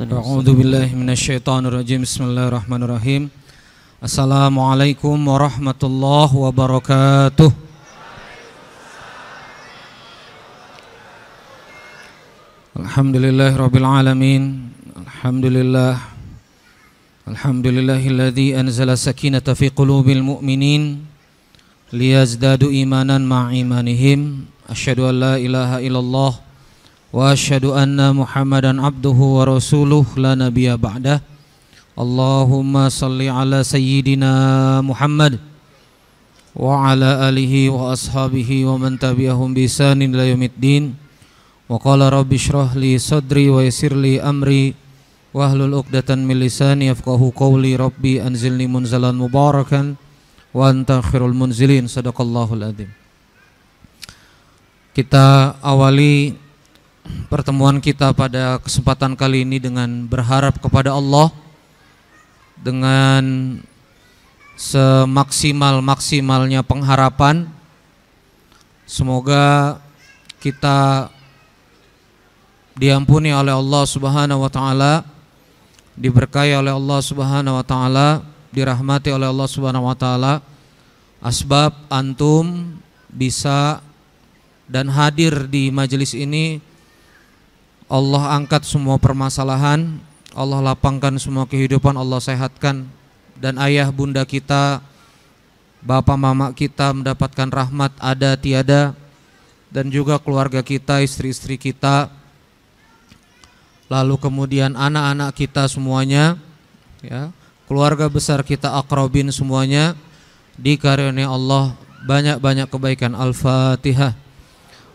A'udzu billahi minasyaitonir rajim. Bismillahirrahmanirrahim. Assalamualaikum warahmatullahi wabarakatuh. Alhamdulillah alamin. Alhamdulillah. Alhamdulillahilladzi anzala sakinata fi qulubil mu'minin liyazdadu imanan ma'imanihim. Asyhadu an la ilaha illallah واشهد ان محمدا عبده ورسوله لا نبي بعده اللهم صل على سيدنا محمد وعلى اله واصحابه ومن تبعهم باحسان الى يوم الدين وقال رب اشرح لي صدري ويسر لي امري واحلل عقدة من لساني يفقهوا قولي ربي انزلني منزلا مباركا وانت خير المنزلين صدق الله العظيم kita awali pertemuan kita pada kesempatan kali ini dengan berharap kepada Allah dengan semaksimal-maksimalnya pengharapan semoga kita diampuni oleh Allah Subhanahu wa taala diberkahi oleh Allah Subhanahu wa taala dirahmati oleh Allah Subhanahu wa taala asbab antum bisa dan hadir di majelis ini Allah angkat semua permasalahan, Allah lapangkan semua kehidupan, Allah sehatkan dan ayah bunda kita, bapak mama kita mendapatkan rahmat ada tiada dan juga keluarga kita, istri-istri kita, lalu kemudian anak-anak kita semuanya, ya, keluarga besar kita akrobin semuanya dikaruniai Allah banyak-banyak kebaikan. Al-Fatihah.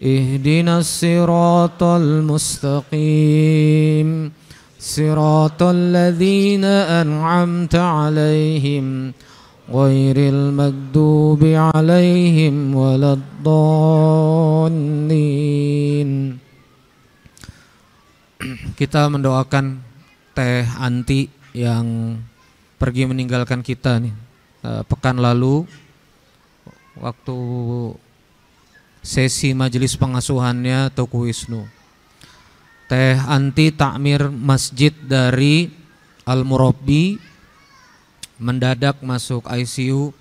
اهدنا الصراط المستقيم صراط الذين أنعمت عليهم غير المكذوب عليهم ولا الضالين kita mendoakan teh anti yang pergi meninggalkan kita nih pekan lalu waktu sesi majelis pengasuhannya Tuku Wisnu. Teh anti takmir masjid dari Al Murabi mendadak masuk ICU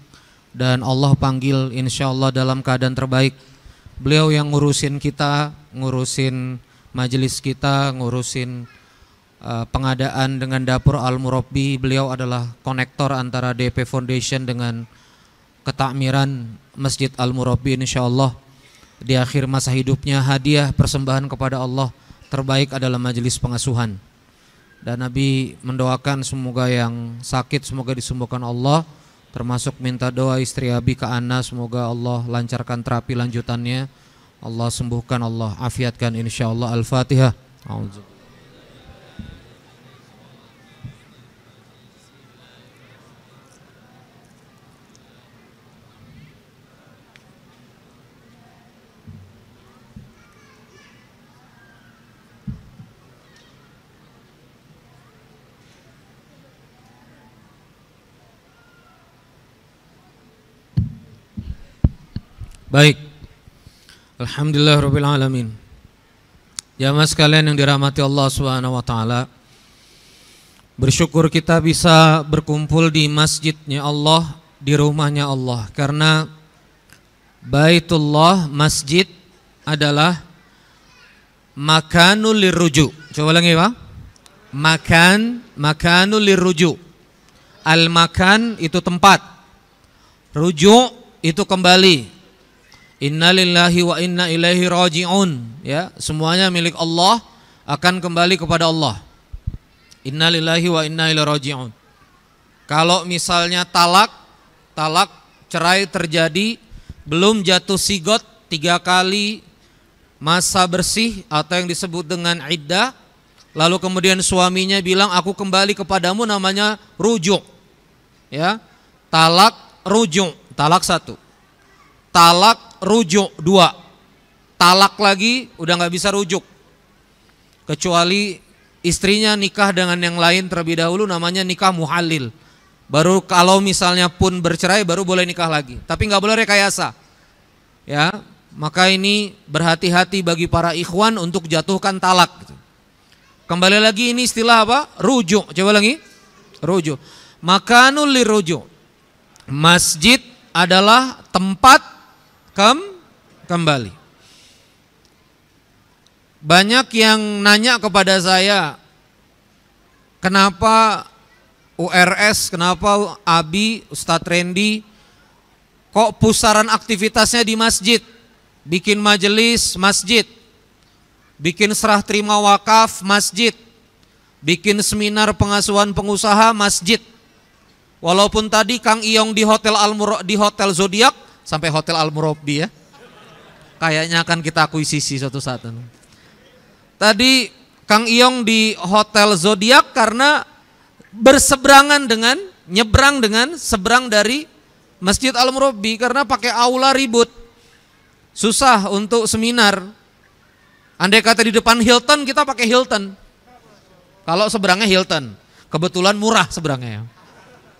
dan Allah panggil insya Allah dalam keadaan terbaik. Beliau yang ngurusin kita, ngurusin majelis kita, ngurusin uh, pengadaan dengan dapur Al Murabi Beliau adalah konektor antara DP Foundation dengan ketakmiran Masjid Al Murabi insya Allah di akhir masa hidupnya hadiah persembahan kepada Allah terbaik adalah majelis pengasuhan. Dan Nabi mendoakan semoga yang sakit semoga disembuhkan Allah, termasuk minta doa istri Abi ke Ana semoga Allah lancarkan terapi lanjutannya. Allah sembuhkan Allah afiatkan Insya Allah Al-Fatihah. Baik. Alhamdulillah rabbil alamin. Jamaah sekalian yang dirahmati Allah Swt, Bersyukur kita bisa berkumpul di masjidnya Allah, di rumahnya Allah karena Baitullah masjid adalah makanul liruju. Coba lagi, Pak. Makan, makanul liruju. Al makan itu tempat. Rujuk itu kembali Innalillahi wa inna ilaihi raji'un ya semuanya milik Allah akan kembali kepada Allah Innalillahi wa inna ilaihi raji'un kalau misalnya talak talak cerai terjadi belum jatuh sigot tiga kali masa bersih atau yang disebut dengan iddah lalu kemudian suaminya bilang aku kembali kepadamu namanya rujuk ya talak rujuk talak satu talak rujuk dua talak lagi udah nggak bisa rujuk kecuali istrinya nikah dengan yang lain terlebih dahulu namanya nikah muhalil baru kalau misalnya pun bercerai baru boleh nikah lagi tapi nggak boleh rekayasa ya maka ini berhati-hati bagi para ikhwan untuk jatuhkan talak kembali lagi ini istilah apa rujuk coba lagi rujuk makanul rujuk masjid adalah tempat kem kembali. Banyak yang nanya kepada saya, kenapa URS, kenapa Abi, Ustadz Randy, kok pusaran aktivitasnya di masjid? Bikin majelis masjid, bikin serah terima wakaf masjid, bikin seminar pengasuhan pengusaha masjid. Walaupun tadi Kang Iyong di hotel Almur di hotel Zodiak sampai Hotel Al Murabbi ya. Kayaknya akan kita akuisisi suatu saat. Tadi Kang Iong di Hotel Zodiak karena berseberangan dengan nyebrang dengan seberang dari Masjid Al Murabbi karena pakai aula ribut. Susah untuk seminar. Andai kata di depan Hilton kita pakai Hilton. Kalau seberangnya Hilton, kebetulan murah seberangnya.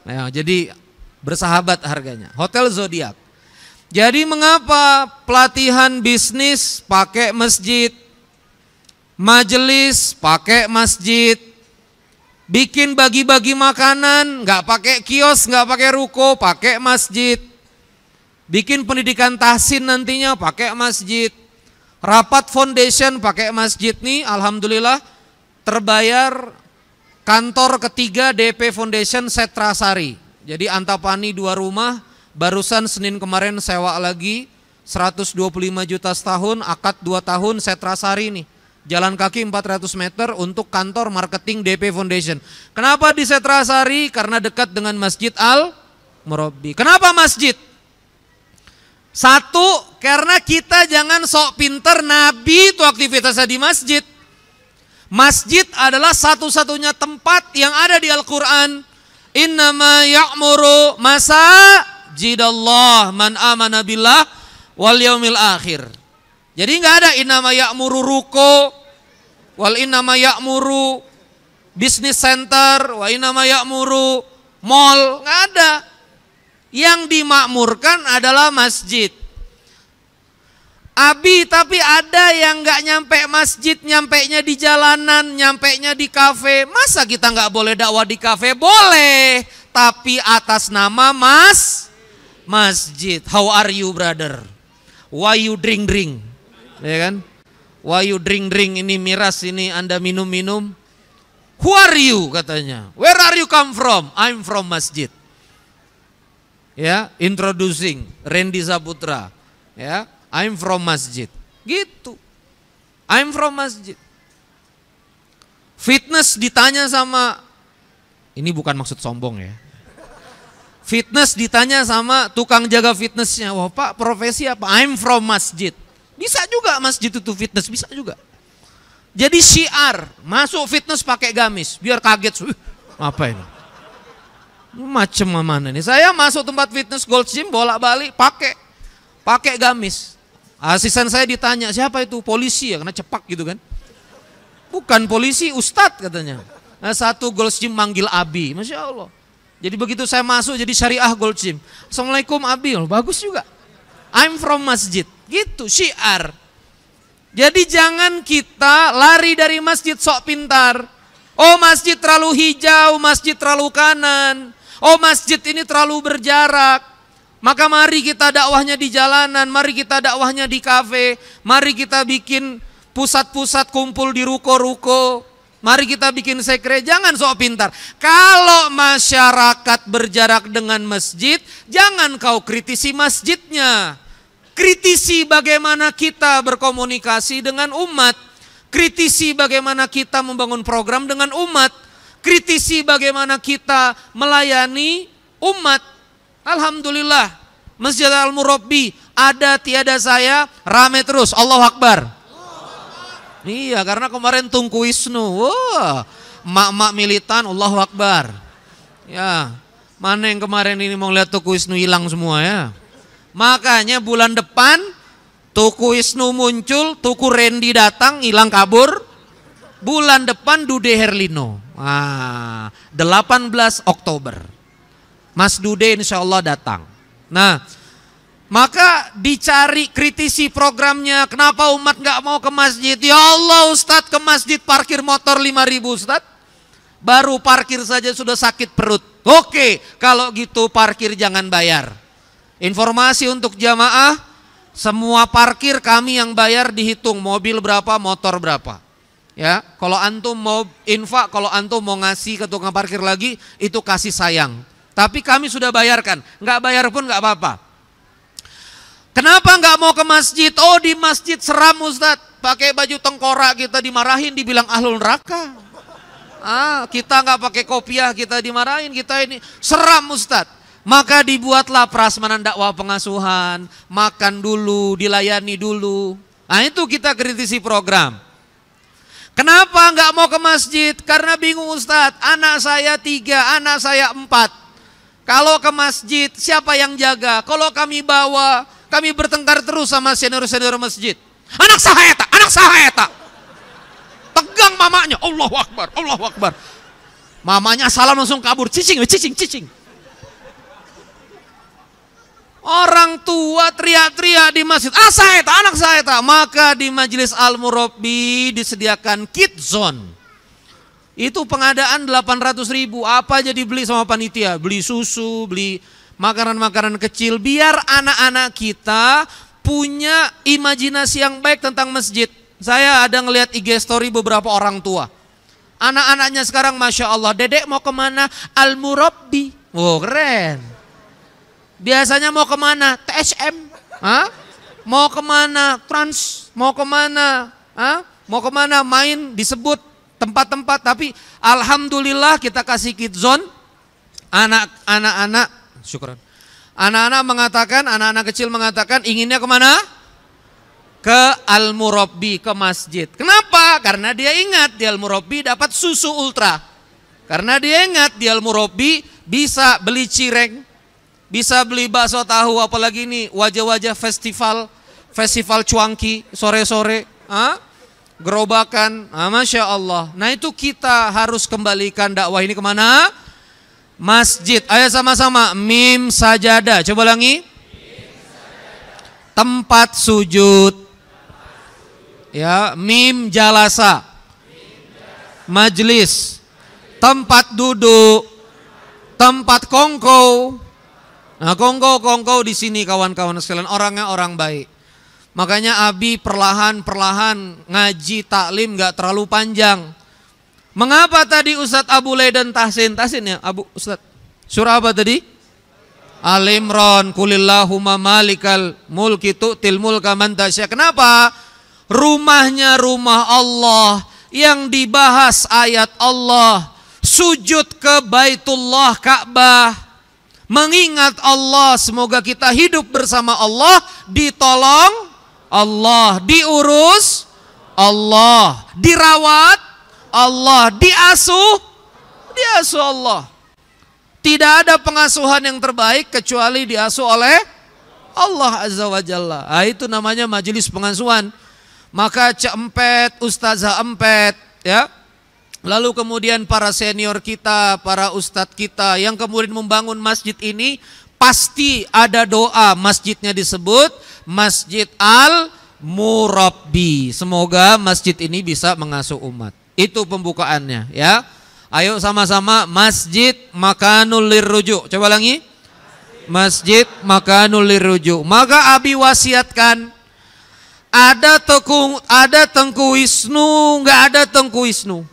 Nah, jadi bersahabat harganya. Hotel Zodiak. Jadi mengapa pelatihan bisnis pakai masjid, majelis pakai masjid, bikin bagi-bagi makanan nggak pakai kios, nggak pakai ruko, pakai masjid, bikin pendidikan tahsin nantinya pakai masjid, rapat foundation pakai masjid nih, alhamdulillah terbayar kantor ketiga DP Foundation Setrasari. Jadi Antapani dua rumah, Barusan Senin kemarin sewa lagi 125 juta setahun, akad 2 tahun Setrasari nih. Jalan kaki 400 meter untuk kantor marketing DP Foundation. Kenapa di Setrasari? Karena dekat dengan Masjid Al Murabbi. Kenapa masjid? Satu, karena kita jangan sok pinter Nabi itu aktivitasnya di masjid. Masjid adalah satu-satunya tempat yang ada di Al-Quran. Innama ya'muru masa masjidallah man amana billah wal yaumil akhir. Jadi nggak ada inama ya'muru ruko wal inama ya'muru bisnis center wa inama ya'muru mall, nggak ada. Yang dimakmurkan adalah masjid. Abi tapi ada yang nggak nyampe masjid, nya di jalanan, nya di kafe. Masa kita nggak boleh dakwah di kafe? Boleh, tapi atas nama mas masjid. How are you brother? Why you drink drink? Ya kan? Why you drink drink ini miras ini Anda minum-minum. Who are you katanya? Where are you come from? I'm from masjid. Ya, introducing Randy Saputra. Ya, I'm from masjid. Gitu. I'm from masjid. Fitness ditanya sama ini bukan maksud sombong ya. Fitness ditanya sama tukang jaga fitnessnya, wah pak profesi apa? I'm from masjid. Bisa juga masjid itu fitness, bisa juga. Jadi syiar, masuk fitness pakai gamis, biar kaget. Wih, apa ini? Macem mana nih? Saya masuk tempat fitness Gold Gym bolak-balik pakai pakai gamis. Asisten saya ditanya, siapa itu? Polisi ya, karena cepak gitu kan. Bukan polisi, ustadz katanya. Nah, satu Gold Gym manggil Abi, Masya Allah. Jadi begitu saya masuk jadi syariah Gold Gym. Assalamualaikum Abil, bagus juga. I'm from masjid. Gitu, syiar. Jadi jangan kita lari dari masjid sok pintar. Oh masjid terlalu hijau, masjid terlalu kanan. Oh masjid ini terlalu berjarak. Maka mari kita dakwahnya di jalanan, mari kita dakwahnya di kafe, mari kita bikin pusat-pusat kumpul di ruko-ruko. Mari kita bikin sekre, jangan sok pintar. Kalau masyarakat berjarak dengan masjid, jangan kau kritisi masjidnya. Kritisi bagaimana kita berkomunikasi dengan umat. Kritisi bagaimana kita membangun program dengan umat. Kritisi bagaimana kita melayani umat. Alhamdulillah, Masjid Al-Murabbi ada tiada saya, rame terus. Allah Akbar. Iya, karena kemarin Tungku Wisnu, wah, mak-mak militan, Allah Akbar. Ya, mana yang kemarin ini mau lihat Tungku Wisnu hilang semua ya. Makanya bulan depan Tuku Wisnu muncul, Tuku Randy datang, hilang kabur. Bulan depan Dude Herlino. Ah, 18 Oktober. Mas Dude insya Allah datang. Nah, maka dicari kritisi programnya, kenapa umat nggak mau ke masjid? Ya Allah Ustadz ke masjid parkir motor 5000 Ustadz. Baru parkir saja sudah sakit perut. Oke, kalau gitu parkir jangan bayar. Informasi untuk jamaah, semua parkir kami yang bayar dihitung mobil berapa, motor berapa. Ya, kalau antum mau infak, kalau antum mau ngasih ke tukang parkir lagi, itu kasih sayang. Tapi kami sudah bayarkan, nggak bayar pun nggak apa-apa. Kenapa nggak mau ke masjid? Oh di masjid seram Ustaz. Pakai baju tengkorak kita dimarahin, dibilang ahlul neraka. Ah, kita nggak pakai kopiah kita dimarahin, kita ini seram Ustaz. Maka dibuatlah prasmanan dakwah pengasuhan, makan dulu, dilayani dulu. Nah itu kita kritisi program. Kenapa nggak mau ke masjid? Karena bingung Ustadz, anak saya tiga, anak saya empat. Kalau ke masjid, siapa yang jaga? Kalau kami bawa, kami bertengkar terus sama senior-senior masjid. Anak sahaeta, anak sahaeta. Tegang mamanya, Allah wakbar, Allah wakbar. Mamanya salam langsung kabur, cicing, cicing, cicing. Orang tua teriak-teriak di masjid, ah sahaeta, anak sahaeta. Maka di majelis al murabi disediakan kit zone. Itu pengadaan 800 ribu, apa jadi beli sama panitia. Beli susu, beli makanan-makanan kecil biar anak-anak kita punya imajinasi yang baik tentang masjid. Saya ada ngelihat IG story beberapa orang tua. Anak-anaknya sekarang Masya Allah, dedek mau kemana? Al-Murabbi. Wow keren. Biasanya mau kemana? TSM. Hah? Mau kemana? Trans. Mau kemana? Hah? Mau kemana? Main disebut tempat-tempat. Tapi Alhamdulillah kita kasih kidzone. Anak-anak syukuran. Anak-anak mengatakan, anak-anak kecil mengatakan inginnya kemana? Ke Al-Murabbi, ke masjid. Kenapa? Karena dia ingat di Al-Murabbi dapat susu ultra. Karena dia ingat di Al-Murabbi bisa beli cireng, bisa beli bakso tahu, apalagi ini wajah-wajah festival, festival cuangki sore-sore. Hah? Gerobakan, ah, Masya Allah. Nah itu kita harus kembalikan dakwah ini kemana? masjid. Ayo sama-sama mim sajada. Coba ulangi. Tempat sujud. Ya, mim jalasa. Majlis. Tempat duduk. Tempat kongko. Nah, kongko, kongko di sini kawan-kawan sekalian, orangnya orang baik. Makanya Abi perlahan-perlahan ngaji taklim gak terlalu panjang. Mengapa tadi Ustadz Abu Laidan Tahsin? Tahsin ya Abu Ustadz. Surah apa tadi? Alimron kulillahumma malikal mulki tu'til mulka man Kenapa? Rumahnya rumah Allah yang dibahas ayat Allah sujud ke Baitullah Ka'bah mengingat Allah semoga kita hidup bersama Allah ditolong Allah diurus Allah dirawat Allah. Diasuh, diasuh Allah. Tidak ada pengasuhan yang terbaik kecuali diasuh oleh Allah Azza wa Nah, itu namanya majelis pengasuhan. Maka cempet, Ustazah Empet, ya. Lalu kemudian para senior kita, para ustadz kita yang kemudian membangun masjid ini pasti ada doa. Masjidnya disebut Masjid Al Murabbi. Semoga masjid ini bisa mengasuh umat. Itu pembukaannya ya. Ayo sama-sama masjid makanul lirrujuk. Coba lagi. Masjid makanul lirrujuk. Maka Abi wasiatkan ada tengku ada Tengku Wisnu, nggak ada Tengku Wisnu.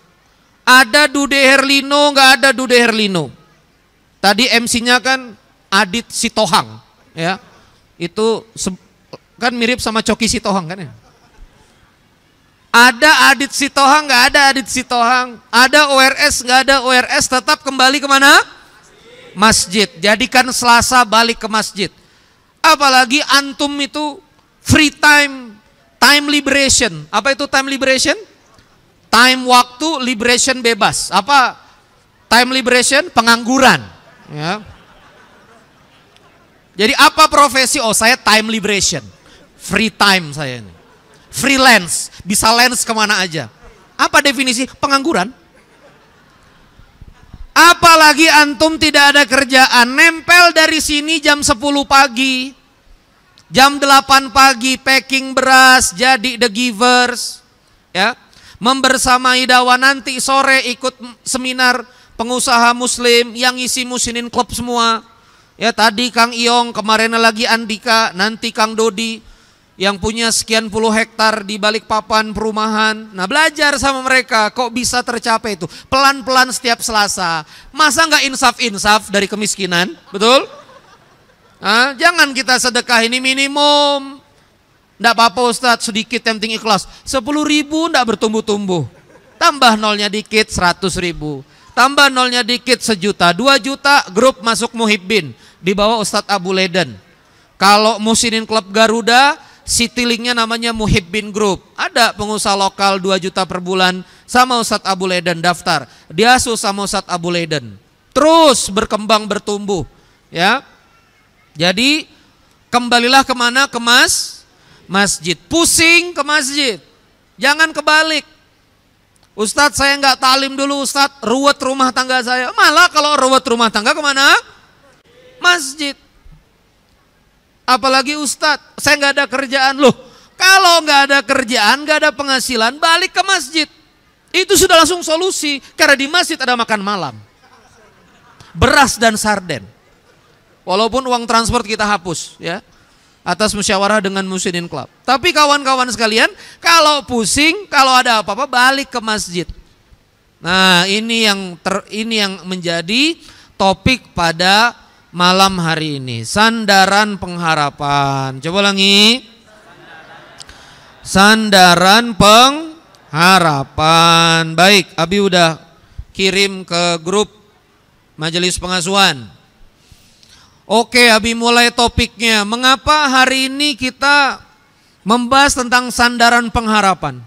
Ada Dude Herlino, nggak ada Dude Herlino. Tadi MC-nya kan Adit Sitohang, ya. Itu kan mirip sama Coki Sitohang kan ya. Ada Adit Sitohang, nggak ada Adit Sitohang. Ada ORS, nggak ada ORS. Tetap kembali kemana? Masjid. Jadikan Selasa balik ke masjid. Apalagi antum itu free time, time liberation. Apa itu time liberation? Time waktu liberation bebas. Apa? Time liberation pengangguran. Ya. Jadi apa profesi? Oh saya time liberation, free time saya ini freelance, bisa lens kemana aja. Apa definisi pengangguran? Apalagi antum tidak ada kerjaan, nempel dari sini jam 10 pagi, jam 8 pagi packing beras, jadi the givers, ya. Membersamai dawa nanti sore ikut seminar pengusaha muslim yang isi musinin klub semua. Ya tadi Kang Iong, kemarin lagi Andika, nanti Kang Dodi, yang punya sekian puluh hektar di balik papan perumahan. Nah belajar sama mereka kok bisa tercapai itu. Pelan-pelan setiap selasa. Masa nggak insaf-insaf dari kemiskinan? Betul? Nah, jangan kita sedekah ini minimum. Nggak apa-apa Ustadz sedikit yang ikhlas. Sepuluh ribu nggak bertumbuh-tumbuh. Tambah nolnya dikit seratus ribu. Tambah nolnya dikit sejuta. Dua juta grup masuk muhibbin. Di bawah Ustadz Abu Leden. Kalau musinin klub Garuda, Citylinknya namanya Muhibbin Group. Ada pengusaha lokal 2 juta per bulan sama Ustadz Abu Leden daftar. Diasuh sama Ustadz Abu Leden. Terus berkembang bertumbuh. Ya. Jadi kembalilah kemana? Ke mas? Masjid. Pusing ke masjid. Jangan kebalik. Ustadz saya nggak talim dulu Ustadz. Ruwet rumah tangga saya. Malah kalau ruwet rumah tangga kemana? Masjid. Apalagi Ustadz, saya nggak ada kerjaan loh. Kalau nggak ada kerjaan, nggak ada penghasilan, balik ke masjid. Itu sudah langsung solusi, karena di masjid ada makan malam. Beras dan sarden. Walaupun uang transport kita hapus ya. Atas musyawarah dengan Musinin Club. Tapi kawan-kawan sekalian, kalau pusing, kalau ada apa-apa, balik ke masjid. Nah, ini yang ter, ini yang menjadi topik pada malam hari ini. Sandaran pengharapan. Coba lagi Sandaran pengharapan. Baik, Abi udah kirim ke grup Majelis Pengasuhan. Oke, Abi mulai topiknya. Mengapa hari ini kita membahas tentang sandaran pengharapan?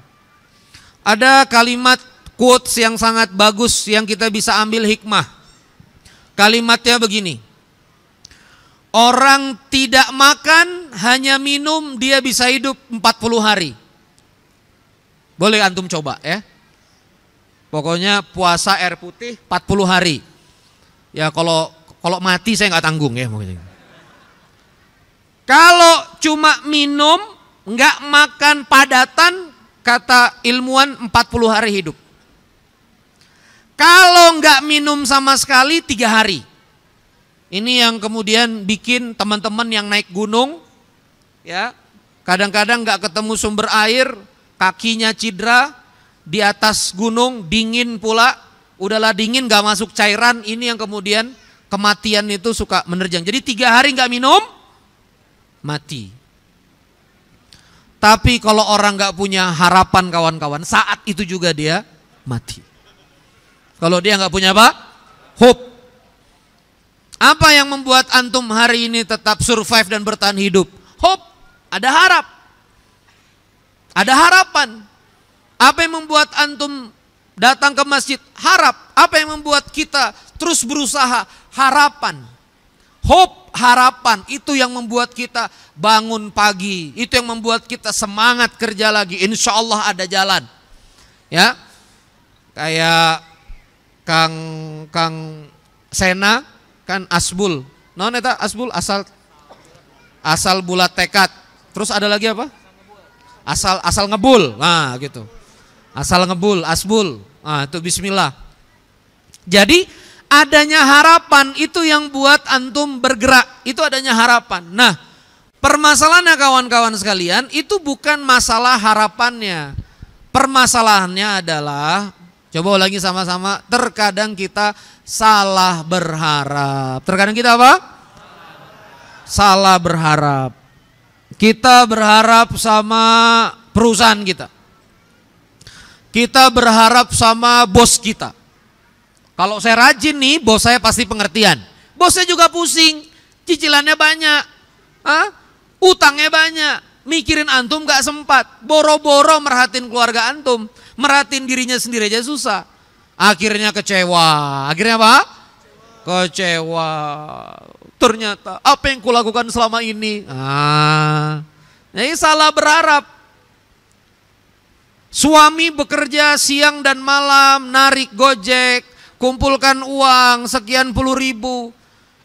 Ada kalimat quotes yang sangat bagus yang kita bisa ambil hikmah. Kalimatnya begini. Orang tidak makan, hanya minum, dia bisa hidup 40 hari. Boleh antum coba ya. Pokoknya puasa air putih 40 hari. Ya kalau kalau mati saya nggak tanggung ya mungkin. Kalau cuma minum, nggak makan padatan, kata ilmuwan 40 hari hidup. Kalau nggak minum sama sekali tiga hari. Ini yang kemudian bikin teman-teman yang naik gunung, ya kadang-kadang nggak ketemu sumber air, kakinya cedera, di atas gunung dingin pula, udahlah dingin nggak masuk cairan, ini yang kemudian kematian itu suka menerjang. Jadi tiga hari nggak minum, mati. Tapi kalau orang nggak punya harapan kawan-kawan, saat itu juga dia mati. Kalau dia nggak punya apa? Hope apa yang membuat antum hari ini tetap survive dan bertahan hidup? Hope, ada harap. Ada harapan. Apa yang membuat antum datang ke masjid? Harap. Apa yang membuat kita terus berusaha? Harapan. Hope, harapan. Itu yang membuat kita bangun pagi. Itu yang membuat kita semangat kerja lagi. Insya Allah ada jalan. Ya, kayak Kang Kang Sena kan asbul. Nah, neta asbul asal asal bulat tekad. Terus ada lagi apa? Asal asal ngebul. Nah, gitu. Asal ngebul, asbul. Nah, itu bismillah. Jadi adanya harapan itu yang buat antum bergerak. Itu adanya harapan. Nah, permasalahannya kawan-kawan sekalian itu bukan masalah harapannya. Permasalahannya adalah Coba lagi sama-sama. Terkadang kita salah berharap. Terkadang kita apa? Salah berharap. Kita berharap sama perusahaan kita. Kita berharap sama bos kita. Kalau saya rajin nih, bos saya pasti pengertian. Bos saya juga pusing, cicilannya banyak, Hah? utangnya banyak, mikirin antum gak sempat, boro-boro merhatiin keluarga antum. Meratin dirinya sendiri aja susah. Akhirnya kecewa. Akhirnya apa? Kecewa. Ternyata apa yang kulakukan selama ini? Ah. Nah, ini salah berharap. Suami bekerja siang dan malam, narik gojek, kumpulkan uang sekian puluh ribu.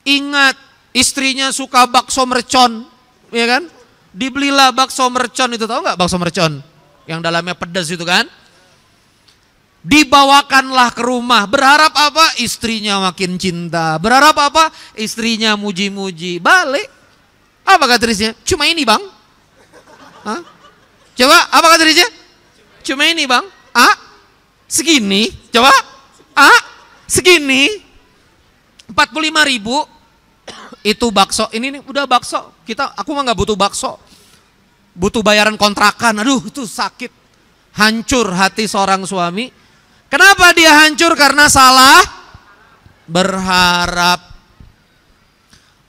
Ingat, istrinya suka bakso mercon, ya kan? Dibelilah bakso mercon itu, tahu nggak bakso mercon? Yang dalamnya pedas itu kan? dibawakanlah ke rumah. Berharap apa? Istrinya makin cinta. Berharap apa? Istrinya muji-muji. Balik. Apa kata istrinya? Cuma ini bang. Hah? Coba, apa kata istrinya? Cuma ini bang. A, ah? segini. Coba. A, ah? segini. 45 ribu itu bakso ini nih udah bakso kita aku mah gak butuh bakso butuh bayaran kontrakan aduh itu sakit hancur hati seorang suami Kenapa dia hancur? Karena salah berharap.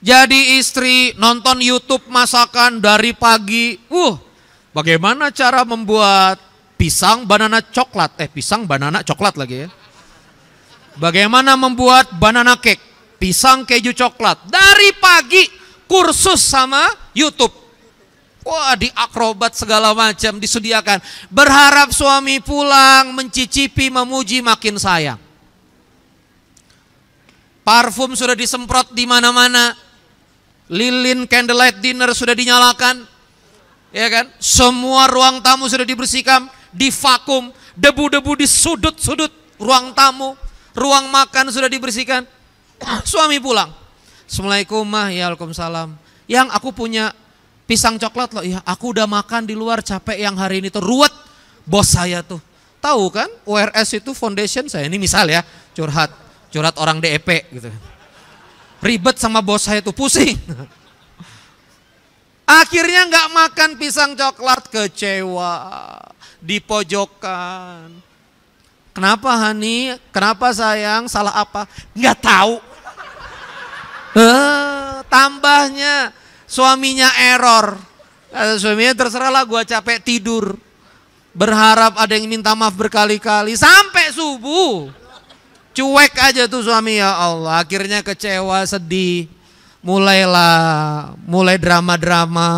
Jadi istri nonton YouTube masakan dari pagi. Uh, bagaimana cara membuat pisang banana coklat? Eh, pisang banana coklat lagi ya. Bagaimana membuat banana cake? Pisang keju coklat. Dari pagi kursus sama YouTube. Wah, di akrobat segala macam disediakan. Berharap suami pulang mencicipi, memuji makin sayang. Parfum sudah disemprot di mana-mana. Lilin candlelight dinner sudah dinyalakan. Ya kan? Semua ruang tamu sudah dibersihkan, divakum, debu-debu di sudut-sudut ruang tamu, ruang makan sudah dibersihkan. Suami pulang. Assalamualaikum, ya, Waalaikumsalam. Yang aku punya pisang coklat loh. Iya, aku udah makan di luar capek yang hari ini tuh ruwet bos saya tuh. Tahu kan URS itu foundation saya ini misal ya curhat curhat orang DEP gitu. Ribet sama bos saya tuh pusing. Akhirnya nggak makan pisang coklat kecewa di pojokan. Kenapa Hani? Kenapa sayang? Salah apa? Nggak tahu. Eh, tambahnya Suaminya error. Kata eh, suaminya lah gue capek tidur. Berharap ada yang minta maaf berkali-kali. Sampai subuh. Cuek aja tuh suami ya Allah. Akhirnya kecewa, sedih. Mulailah, mulai drama-drama.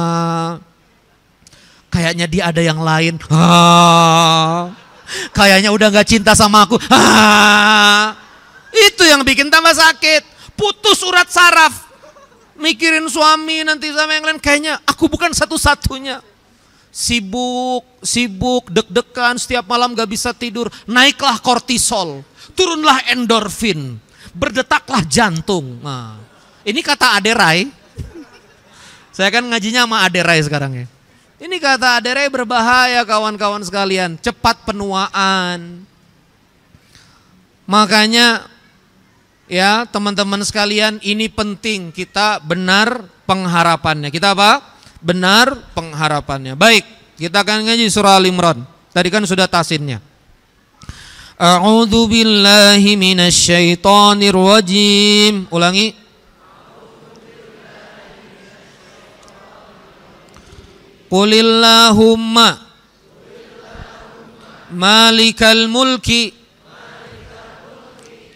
Kayaknya dia ada yang lain. ha. kayaknya udah gak cinta sama aku. Ha, itu yang bikin tambah sakit. Putus urat saraf mikirin suami nanti sama yang lain kayaknya aku bukan satu-satunya sibuk sibuk deg-degan setiap malam gak bisa tidur naiklah kortisol turunlah endorfin berdetaklah jantung nah, ini kata Aderai saya kan ngajinya sama Aderai sekarang ya ini kata Aderai berbahaya kawan-kawan sekalian cepat penuaan makanya Ya, teman-teman sekalian, ini penting kita benar pengharapannya. Kita apa? Benar pengharapannya. Baik, kita akan ngaji surah Al Imran. Tadi kan sudah tasinnya. A'udzu billahi minasyaitonir rajim. Ulangi. Qulillahumma malikal mulki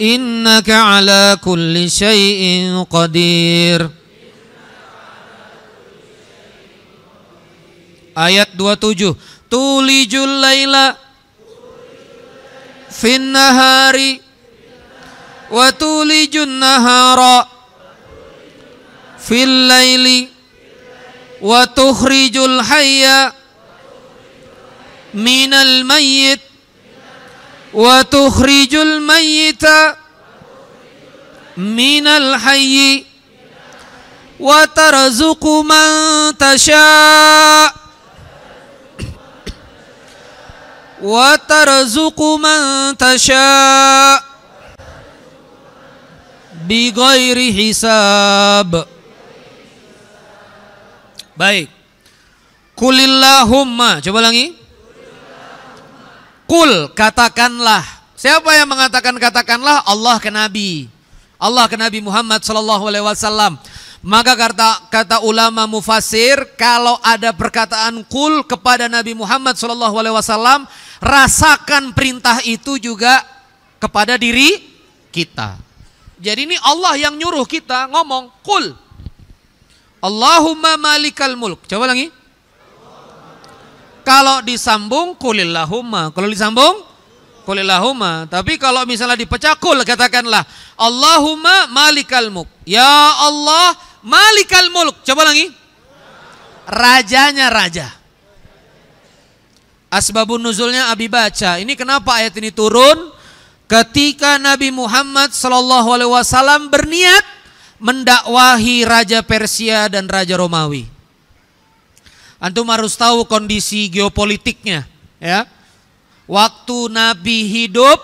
innaka ala kulli syai'in qadir Ayat 27 Tulijul laila fin nahari wa tulijun nahara fil laili wa tukhrijul hayya minal mayyit وتخرج الميت من الحي وترزق من تشاء وترزق من تشاء بغير حساب baik kulillahumma coba ulangi Kul katakanlah. Siapa yang mengatakan katakanlah? Allah ke Nabi. Allah ke Nabi Muhammad Shallallahu Alaihi Wasallam. Maka kata kata ulama mufasir kalau ada perkataan kul kepada Nabi Muhammad Shallallahu Alaihi Wasallam rasakan perintah itu juga kepada diri kita. Jadi ini Allah yang nyuruh kita ngomong kul. Allahumma malikal mulk. Coba lagi. Kalau disambung kulillahumma. Kalau disambung kulillahumma. Tapi kalau misalnya dipecah kul katakanlah Allahumma malikal mulk. Ya Allah malikal mulk. Coba lagi. Rajanya raja. Asbabun nuzulnya Abi baca. Ini kenapa ayat ini turun? Ketika Nabi Muhammad Shallallahu Alaihi Wasallam berniat mendakwahi Raja Persia dan Raja Romawi. Antum harus tahu kondisi geopolitiknya, ya. Waktu Nabi hidup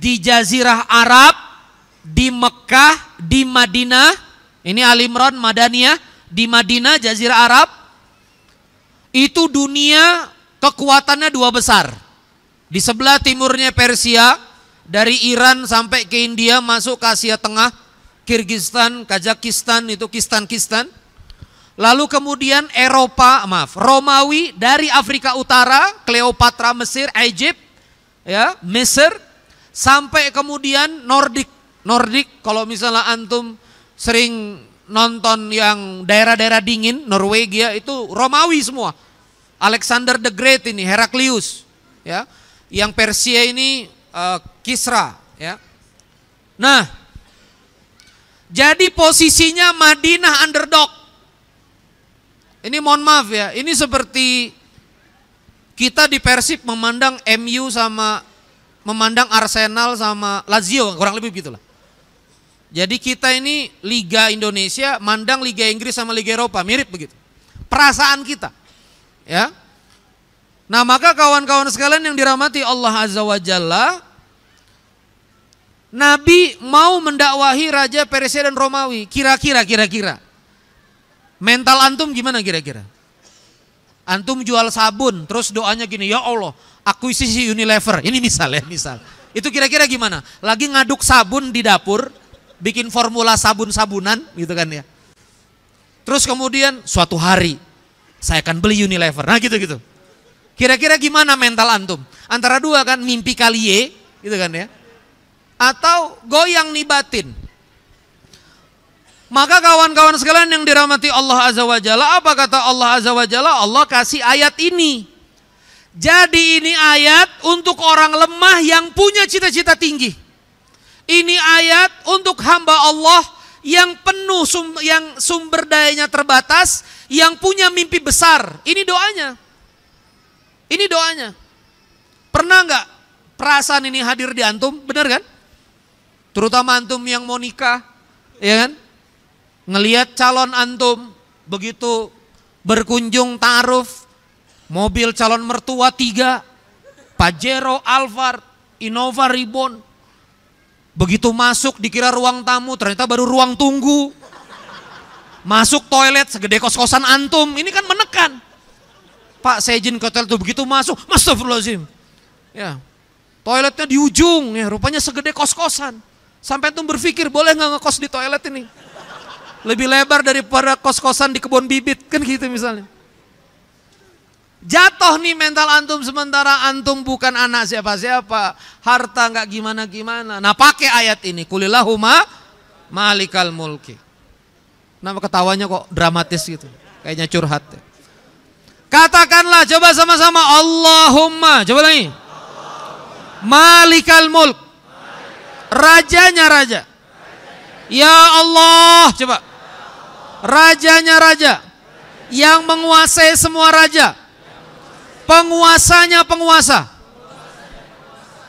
di jazirah Arab, di Mekah, di Madinah, ini Alimron Madaniyah, di Madinah jazirah Arab itu dunia kekuatannya dua besar. Di sebelah timurnya Persia, dari Iran sampai ke India masuk ke Asia Tengah, Kirgistan, Kazakhstan itu Kistan-Kistan. Lalu kemudian Eropa, maaf, Romawi dari Afrika Utara, Cleopatra Mesir, Egypt, ya, Mesir, sampai kemudian Nordik. Nordik kalau misalnya antum sering nonton yang daerah-daerah dingin, Norwegia itu Romawi semua. Alexander the Great ini, Heraklius, ya. Yang Persia ini uh, Kisra, ya. Nah, jadi posisinya Madinah underdog ini mohon maaf ya, ini seperti kita di Persib memandang MU sama memandang Arsenal sama Lazio, kurang lebih begitulah. Jadi kita ini Liga Indonesia mandang Liga Inggris sama Liga Eropa, mirip begitu. Perasaan kita. Ya. Nah, maka kawan-kawan sekalian yang dirahmati Allah Azza wa Jalla, Nabi mau mendakwahi raja Persia dan Romawi, kira-kira kira-kira. Mental antum gimana kira-kira? Antum jual sabun, terus doanya gini, ya Allah, akuisisi Unilever. Ini misal ya, misal. Itu kira-kira gimana? Lagi ngaduk sabun di dapur, bikin formula sabun-sabunan gitu kan ya. Terus kemudian suatu hari saya akan beli Unilever. Nah gitu-gitu. Kira-kira gimana mental antum? Antara dua kan, mimpi kali kaliye gitu kan ya. Atau goyang nih batin. Maka kawan-kawan sekalian yang dirahmati Allah Azza wa Jalla, apa kata Allah Azza wa Jalla? Allah kasih ayat ini. Jadi ini ayat untuk orang lemah yang punya cita-cita tinggi. Ini ayat untuk hamba Allah yang penuh sum, yang sumber dayanya terbatas, yang punya mimpi besar. Ini doanya. Ini doanya. Pernah nggak perasaan ini hadir di antum? Benar kan? Terutama antum yang mau nikah, ya kan? ngeliat calon antum begitu berkunjung taruf mobil calon mertua tiga Pajero alvar Innova Ribbon begitu masuk dikira ruang tamu ternyata baru ruang tunggu masuk toilet segede kos-kosan antum ini kan menekan Pak saya izin ke toilet tuh begitu masuk Astagfirullahaladzim ya toiletnya di ujung ya rupanya segede kos-kosan sampai antum berpikir boleh nggak ngekos di toilet ini lebih lebar daripada kos-kosan di kebun bibit kan gitu misalnya jatuh nih mental antum sementara antum bukan anak siapa-siapa harta nggak gimana-gimana nah pakai ayat ini kulilahuma malikal mulki nama ketawanya kok dramatis gitu kayaknya curhat ya. katakanlah coba sama-sama Allahumma coba lagi malikal mulk rajanya raja. Ya Allah, coba. Rajanya raja. Yang menguasai semua raja. Penguasanya penguasa.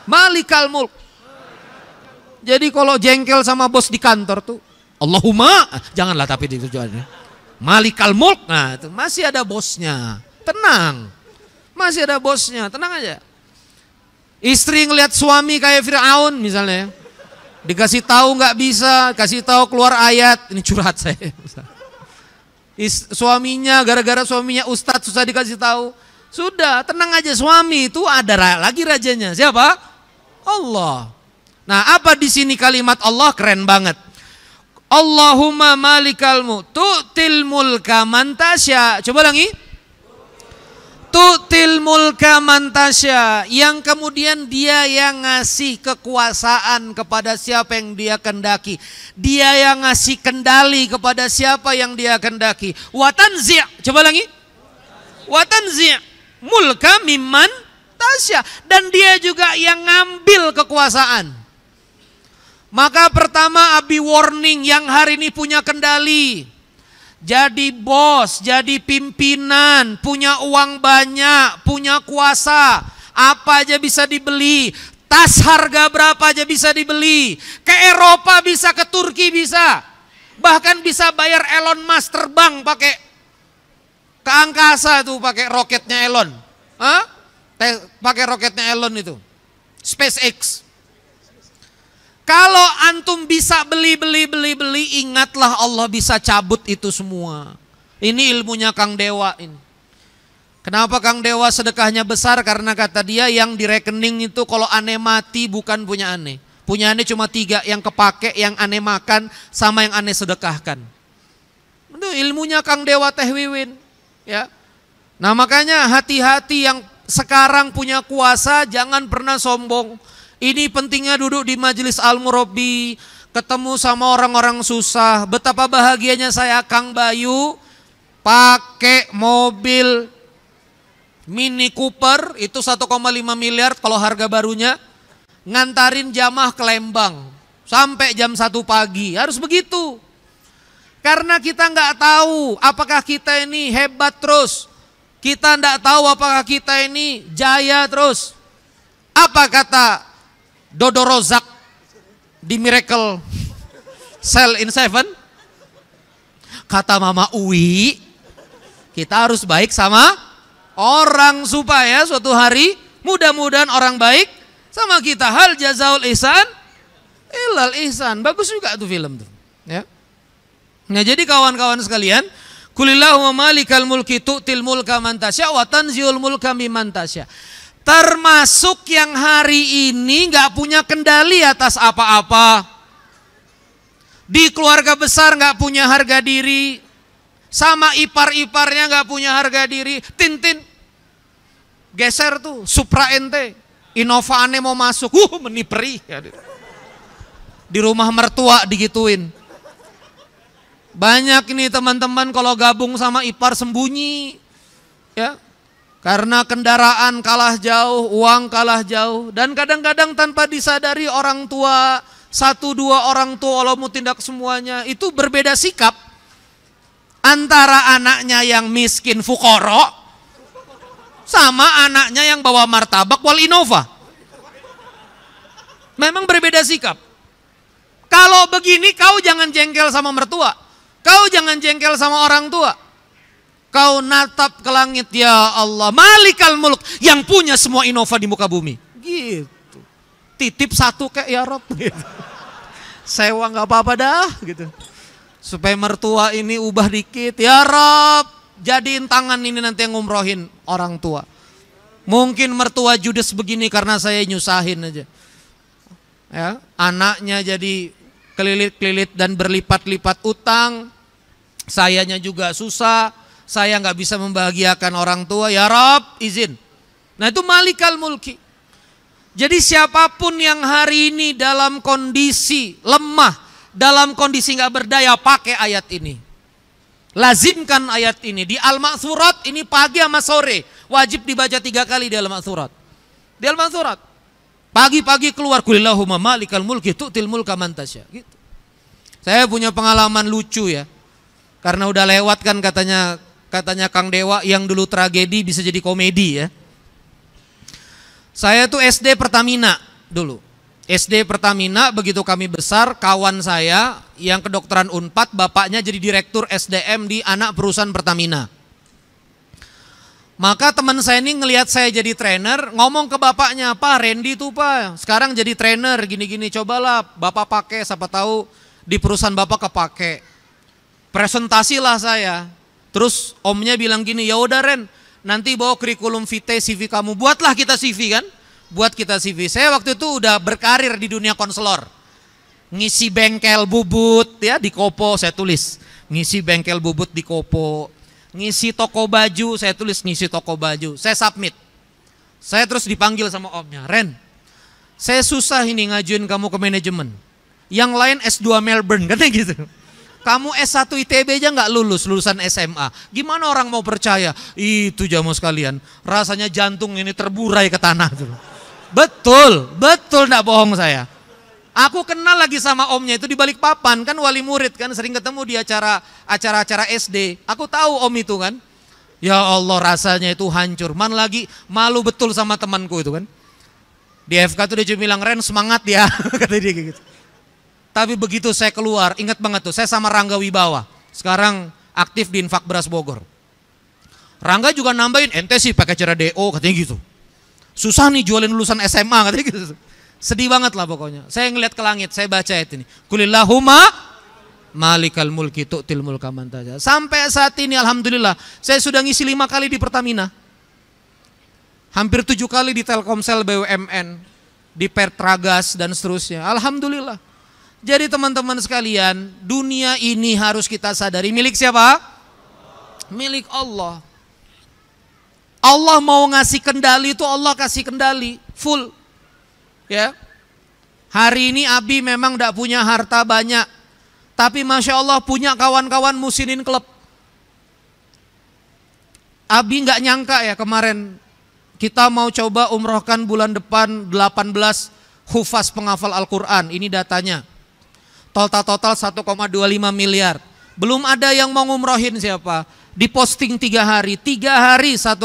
Malikal mulk. Jadi kalau jengkel sama bos di kantor tuh, Allahumma, janganlah tapi di tujuannya. Malikal mulk, nah itu masih ada bosnya. Tenang. Masih ada bosnya, tenang aja. Istri ngelihat suami kayak Firaun misalnya. Dikasih tahu nggak bisa, kasih tahu keluar ayat, ini curhat saya suaminya gara-gara suaminya ustadz susah dikasih tahu. Sudah, tenang aja suami itu ada lagi rajanya. Siapa? Allah. Nah, apa di sini kalimat Allah keren banget. Allahumma malikal mu tu'til mulka mantasya. Coba lagi. Tu'til mulka mantasya yang kemudian dia yang ngasih kekuasaan kepada siapa yang dia kendaki. Dia yang ngasih kendali kepada siapa yang dia kendaki. zia coba lagi. zia mulka miman tasya dan dia juga yang ngambil kekuasaan. Maka pertama Abi warning yang hari ini punya kendali jadi bos, jadi pimpinan, punya uang banyak, punya kuasa, apa aja bisa dibeli, tas harga berapa aja bisa dibeli, ke Eropa bisa, ke Turki bisa, bahkan bisa bayar Elon Musk terbang pakai ke angkasa tuh pakai roketnya Elon, Hah? pakai roketnya Elon itu, SpaceX. Kalau antum bisa beli, beli, beli, beli, ingatlah Allah bisa cabut itu semua. Ini ilmunya Kang Dewa ini. Kenapa Kang Dewa sedekahnya besar? Karena kata dia yang di rekening itu kalau aneh mati bukan punya aneh. Punya aneh cuma tiga, yang kepake, yang aneh makan, sama yang aneh sedekahkan. Itu ilmunya Kang Dewa Teh Wiwin. Ya. Nah makanya hati-hati yang sekarang punya kuasa jangan pernah sombong. Ini pentingnya duduk di majelis Al-Murabi, ketemu sama orang-orang susah. Betapa bahagianya saya Kang Bayu pakai mobil Mini Cooper itu 1,5 miliar kalau harga barunya ngantarin jamah ke Lembang sampai jam 1 pagi. Harus begitu. Karena kita nggak tahu apakah kita ini hebat terus. Kita nggak tahu apakah kita ini jaya terus. Apa kata Dodo Rozak di Miracle Cell in Seven. Kata Mama Uwi, kita harus baik sama orang supaya suatu hari mudah-mudahan orang baik sama kita. Hal jazaul ihsan ilal ihsan. Bagus juga tuh film tuh. Ya. Nah jadi kawan-kawan sekalian, Kulillahumma malikal mulki tu'til mulka man wa tanziul termasuk yang hari ini nggak punya kendali atas apa-apa. Di keluarga besar nggak punya harga diri, sama ipar-iparnya nggak punya harga diri. Tintin geser tuh, supra ente, Innova mau masuk, uh meniperi. Ya, di rumah mertua digituin. Banyak ini teman-teman kalau gabung sama ipar sembunyi, ya karena kendaraan kalah jauh, uang kalah jauh, dan kadang-kadang tanpa disadari orang tua, satu dua orang tua mau tindak semuanya, itu berbeda sikap antara anaknya yang miskin fukoro sama anaknya yang bawa martabak wal inova. Memang berbeda sikap. Kalau begini kau jangan jengkel sama mertua. Kau jangan jengkel sama orang tua. Kau natap ke langit ya Allah. Malikal muluk yang punya semua Innova di muka bumi. Gitu. Titip satu kayak ya Rob. Gitu. Sewa nggak apa-apa dah gitu. Supaya mertua ini ubah dikit. Ya Rob, jadiin tangan ini nanti yang ngumrohin orang tua. Mungkin mertua judes begini karena saya nyusahin aja. Ya, anaknya jadi kelilit-kelilit dan berlipat-lipat utang. Sayanya juga susah saya nggak bisa membahagiakan orang tua, ya Rob izin. Nah itu malikal mulki. Jadi siapapun yang hari ini dalam kondisi lemah, dalam kondisi nggak berdaya, pakai ayat ini. Lazimkan ayat ini. Di Al-Ma'surat ini pagi sama sore. Wajib dibaca tiga kali di Al-Ma'surat. Di Al-Ma'surat. Pagi-pagi keluar kulillahumma malikal mulki tu'til mulka mantasya. Gitu. Saya punya pengalaman lucu ya. Karena udah lewat kan katanya Katanya Kang Dewa yang dulu tragedi bisa jadi komedi ya. Saya tuh SD Pertamina dulu. SD Pertamina begitu kami besar kawan saya yang kedokteran Unpad bapaknya jadi direktur SDM di anak perusahaan Pertamina. Maka teman saya ini ngelihat saya jadi trainer, ngomong ke bapaknya, "Pak, Randy tuh, Pak, sekarang jadi trainer gini-gini, cobalah Bapak pakai siapa tahu di perusahaan Bapak kepake." Presentasilah saya. Terus omnya bilang gini, ya udah Ren, nanti bawa kurikulum vitae CV kamu. Buatlah kita CV kan? Buat kita CV. Saya waktu itu udah berkarir di dunia konselor. Ngisi bengkel bubut ya di Kopo saya tulis. Ngisi bengkel bubut di Kopo. Ngisi toko baju, saya tulis ngisi toko baju. Saya submit. Saya terus dipanggil sama omnya, Ren, saya susah ini ngajuin kamu ke manajemen. Yang lain S2 Melbourne, katanya gitu. Kamu S1 ITB aja nggak lulus, lulusan SMA. Gimana orang mau percaya? Itu jamu sekalian, rasanya jantung ini terburai ke tanah. Tuh. Betul, betul nggak bohong saya. Aku kenal lagi sama omnya itu di balik papan kan wali murid kan sering ketemu di acara acara-acara SD. Aku tahu om itu kan. Ya Allah rasanya itu hancur. Man lagi malu betul sama temanku itu kan. Di FK tuh dia cuma bilang Ren semangat ya kata dia gitu. Tapi begitu saya keluar, ingat banget tuh, saya sama Rangga Wibawa. Sekarang aktif di Infak Beras Bogor. Rangga juga nambahin, ente sih pakai cara DO, katanya gitu. Susah nih jualin lulusan SMA, katanya gitu. Sedih banget lah pokoknya. Saya ngeliat ke langit, saya baca ayat ini. Kulillahumma Malikal mulki tu'til mulka mantaja. Sampai saat ini Alhamdulillah, saya sudah ngisi lima kali di Pertamina. Hampir tujuh kali di Telkomsel BUMN, di Pertragas dan seterusnya. Alhamdulillah. Jadi teman-teman sekalian, dunia ini harus kita sadari milik siapa? Milik Allah. Allah mau ngasih kendali itu Allah kasih kendali full. Ya. Hari ini Abi memang tidak punya harta banyak, tapi masya Allah punya kawan-kawan musinin klub. Abi nggak nyangka ya kemarin kita mau coba umrohkan bulan depan 18 hufas penghafal Al-Quran. Ini datanya. Total-total 1,25 miliar. Belum ada yang mau ngumrohin siapa. Diposting tiga hari. Tiga hari 1,25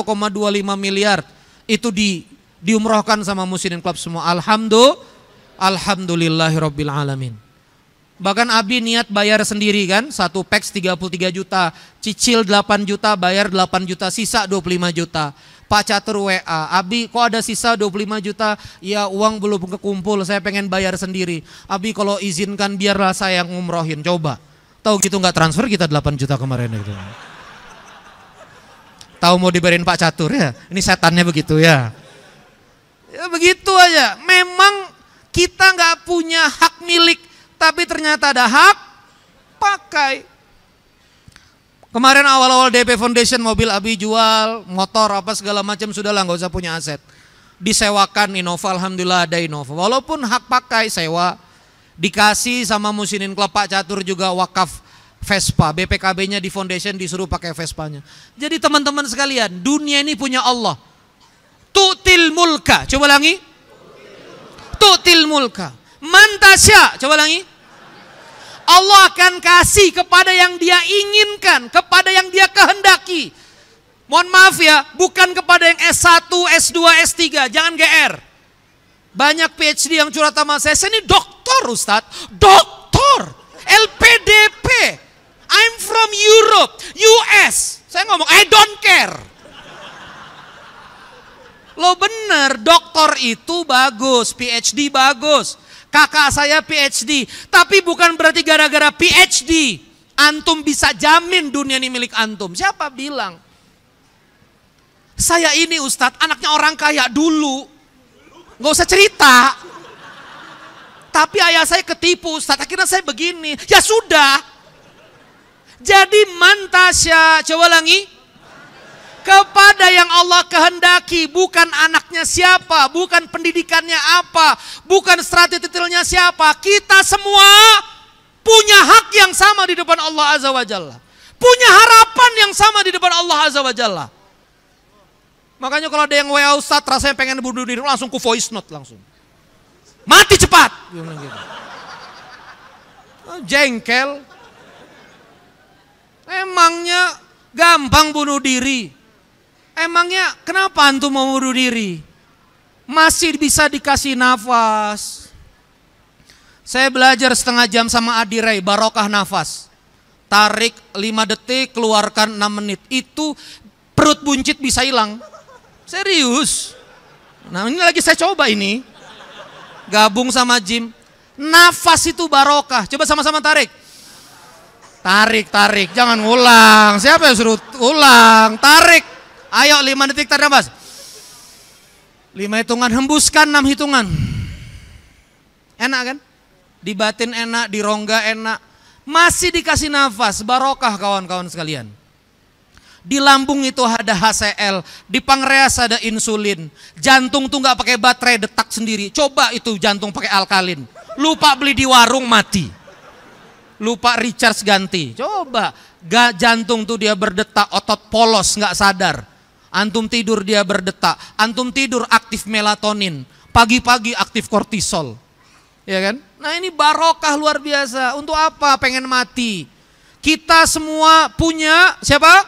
miliar. Itu di diumrohkan sama muslimin klub semua. Alhamdulillah. Alhamdulillahirabbil alamin. Bahkan Abi niat bayar sendiri kan, satu peks 33 juta, cicil 8 juta, bayar 8 juta, sisa 25 juta. Pak Catur WA, Abi kok ada sisa 25 juta? Ya uang belum kekumpul, saya pengen bayar sendiri. Abi kalau izinkan biarlah saya yang ngumrohin, coba. Tahu gitu nggak transfer kita 8 juta kemarin itu. Tahu mau diberin Pak Catur ya? Ini setannya begitu ya. Ya begitu aja. Memang kita nggak punya hak milik, tapi ternyata ada hak pakai. Kemarin awal-awal DP Foundation mobil Abi jual, motor apa segala macam sudah lah nggak usah punya aset. Disewakan Innova, alhamdulillah ada Innova. Walaupun hak pakai sewa, dikasih sama musinin klub Catur juga wakaf Vespa, BPKB-nya di foundation disuruh pakai Vespanya. Jadi teman-teman sekalian, dunia ini punya Allah. Tu'til mulka, coba langi. Tu'til mulka. Mantasya, coba langi. Allah akan kasih kepada yang dia inginkan, kepada yang dia kehendaki. Mohon maaf ya, bukan kepada yang S1, S2, S3, jangan GR. Banyak PhD yang curhat sama saya, saya ini doktor Ustadz, doktor, LPDP, I'm from Europe, US. Saya ngomong, I don't care. Lo bener, doktor itu bagus, PhD bagus kakak saya PhD. Tapi bukan berarti gara-gara PhD antum bisa jamin dunia ini milik antum. Siapa bilang? Saya ini Ustadz, anaknya orang kaya dulu. Nggak usah cerita. Tapi ayah saya ketipu Ustadz, akhirnya saya begini. Ya sudah. Jadi mantas ya coba langi kepada yang Allah kehendaki, bukan anaknya siapa, bukan pendidikannya apa, bukan strategi titilnya siapa. Kita semua punya hak yang sama di depan Allah Azza wa Jalla. Punya harapan yang sama di depan Allah Azza wa Jalla. Makanya kalau ada yang WA Ustadz rasanya pengen bunuh diri, langsung ku voice note langsung. Mati cepat. Gitu. Oh, jengkel. Emangnya gampang bunuh diri. Emangnya kenapa antum mau bunuh diri? Masih bisa dikasih nafas. Saya belajar setengah jam sama Adi Ray, barokah nafas. Tarik 5 detik, keluarkan 6 menit. Itu perut buncit bisa hilang. Serius. Nah ini lagi saya coba ini. Gabung sama Jim. Nafas itu barokah. Coba sama-sama tarik. Tarik, tarik. Jangan ulang. Siapa yang suruh ulang? Tarik. Ayo lima detik tarik nafas. Lima hitungan, hembuskan enam hitungan. Enak kan? Di batin enak, di rongga enak. Masih dikasih nafas, barokah kawan-kawan sekalian. Di lambung itu ada HCl, di pankreas ada insulin. Jantung tuh nggak pakai baterai detak sendiri. Coba itu jantung pakai alkalin. Lupa beli di warung mati. Lupa recharge ganti. Coba gak jantung tuh dia berdetak, otot polos nggak sadar. Antum tidur dia berdetak, antum tidur aktif melatonin, pagi-pagi aktif kortisol. Ya kan? Nah, ini barokah luar biasa. Untuk apa pengen mati? Kita semua punya siapa?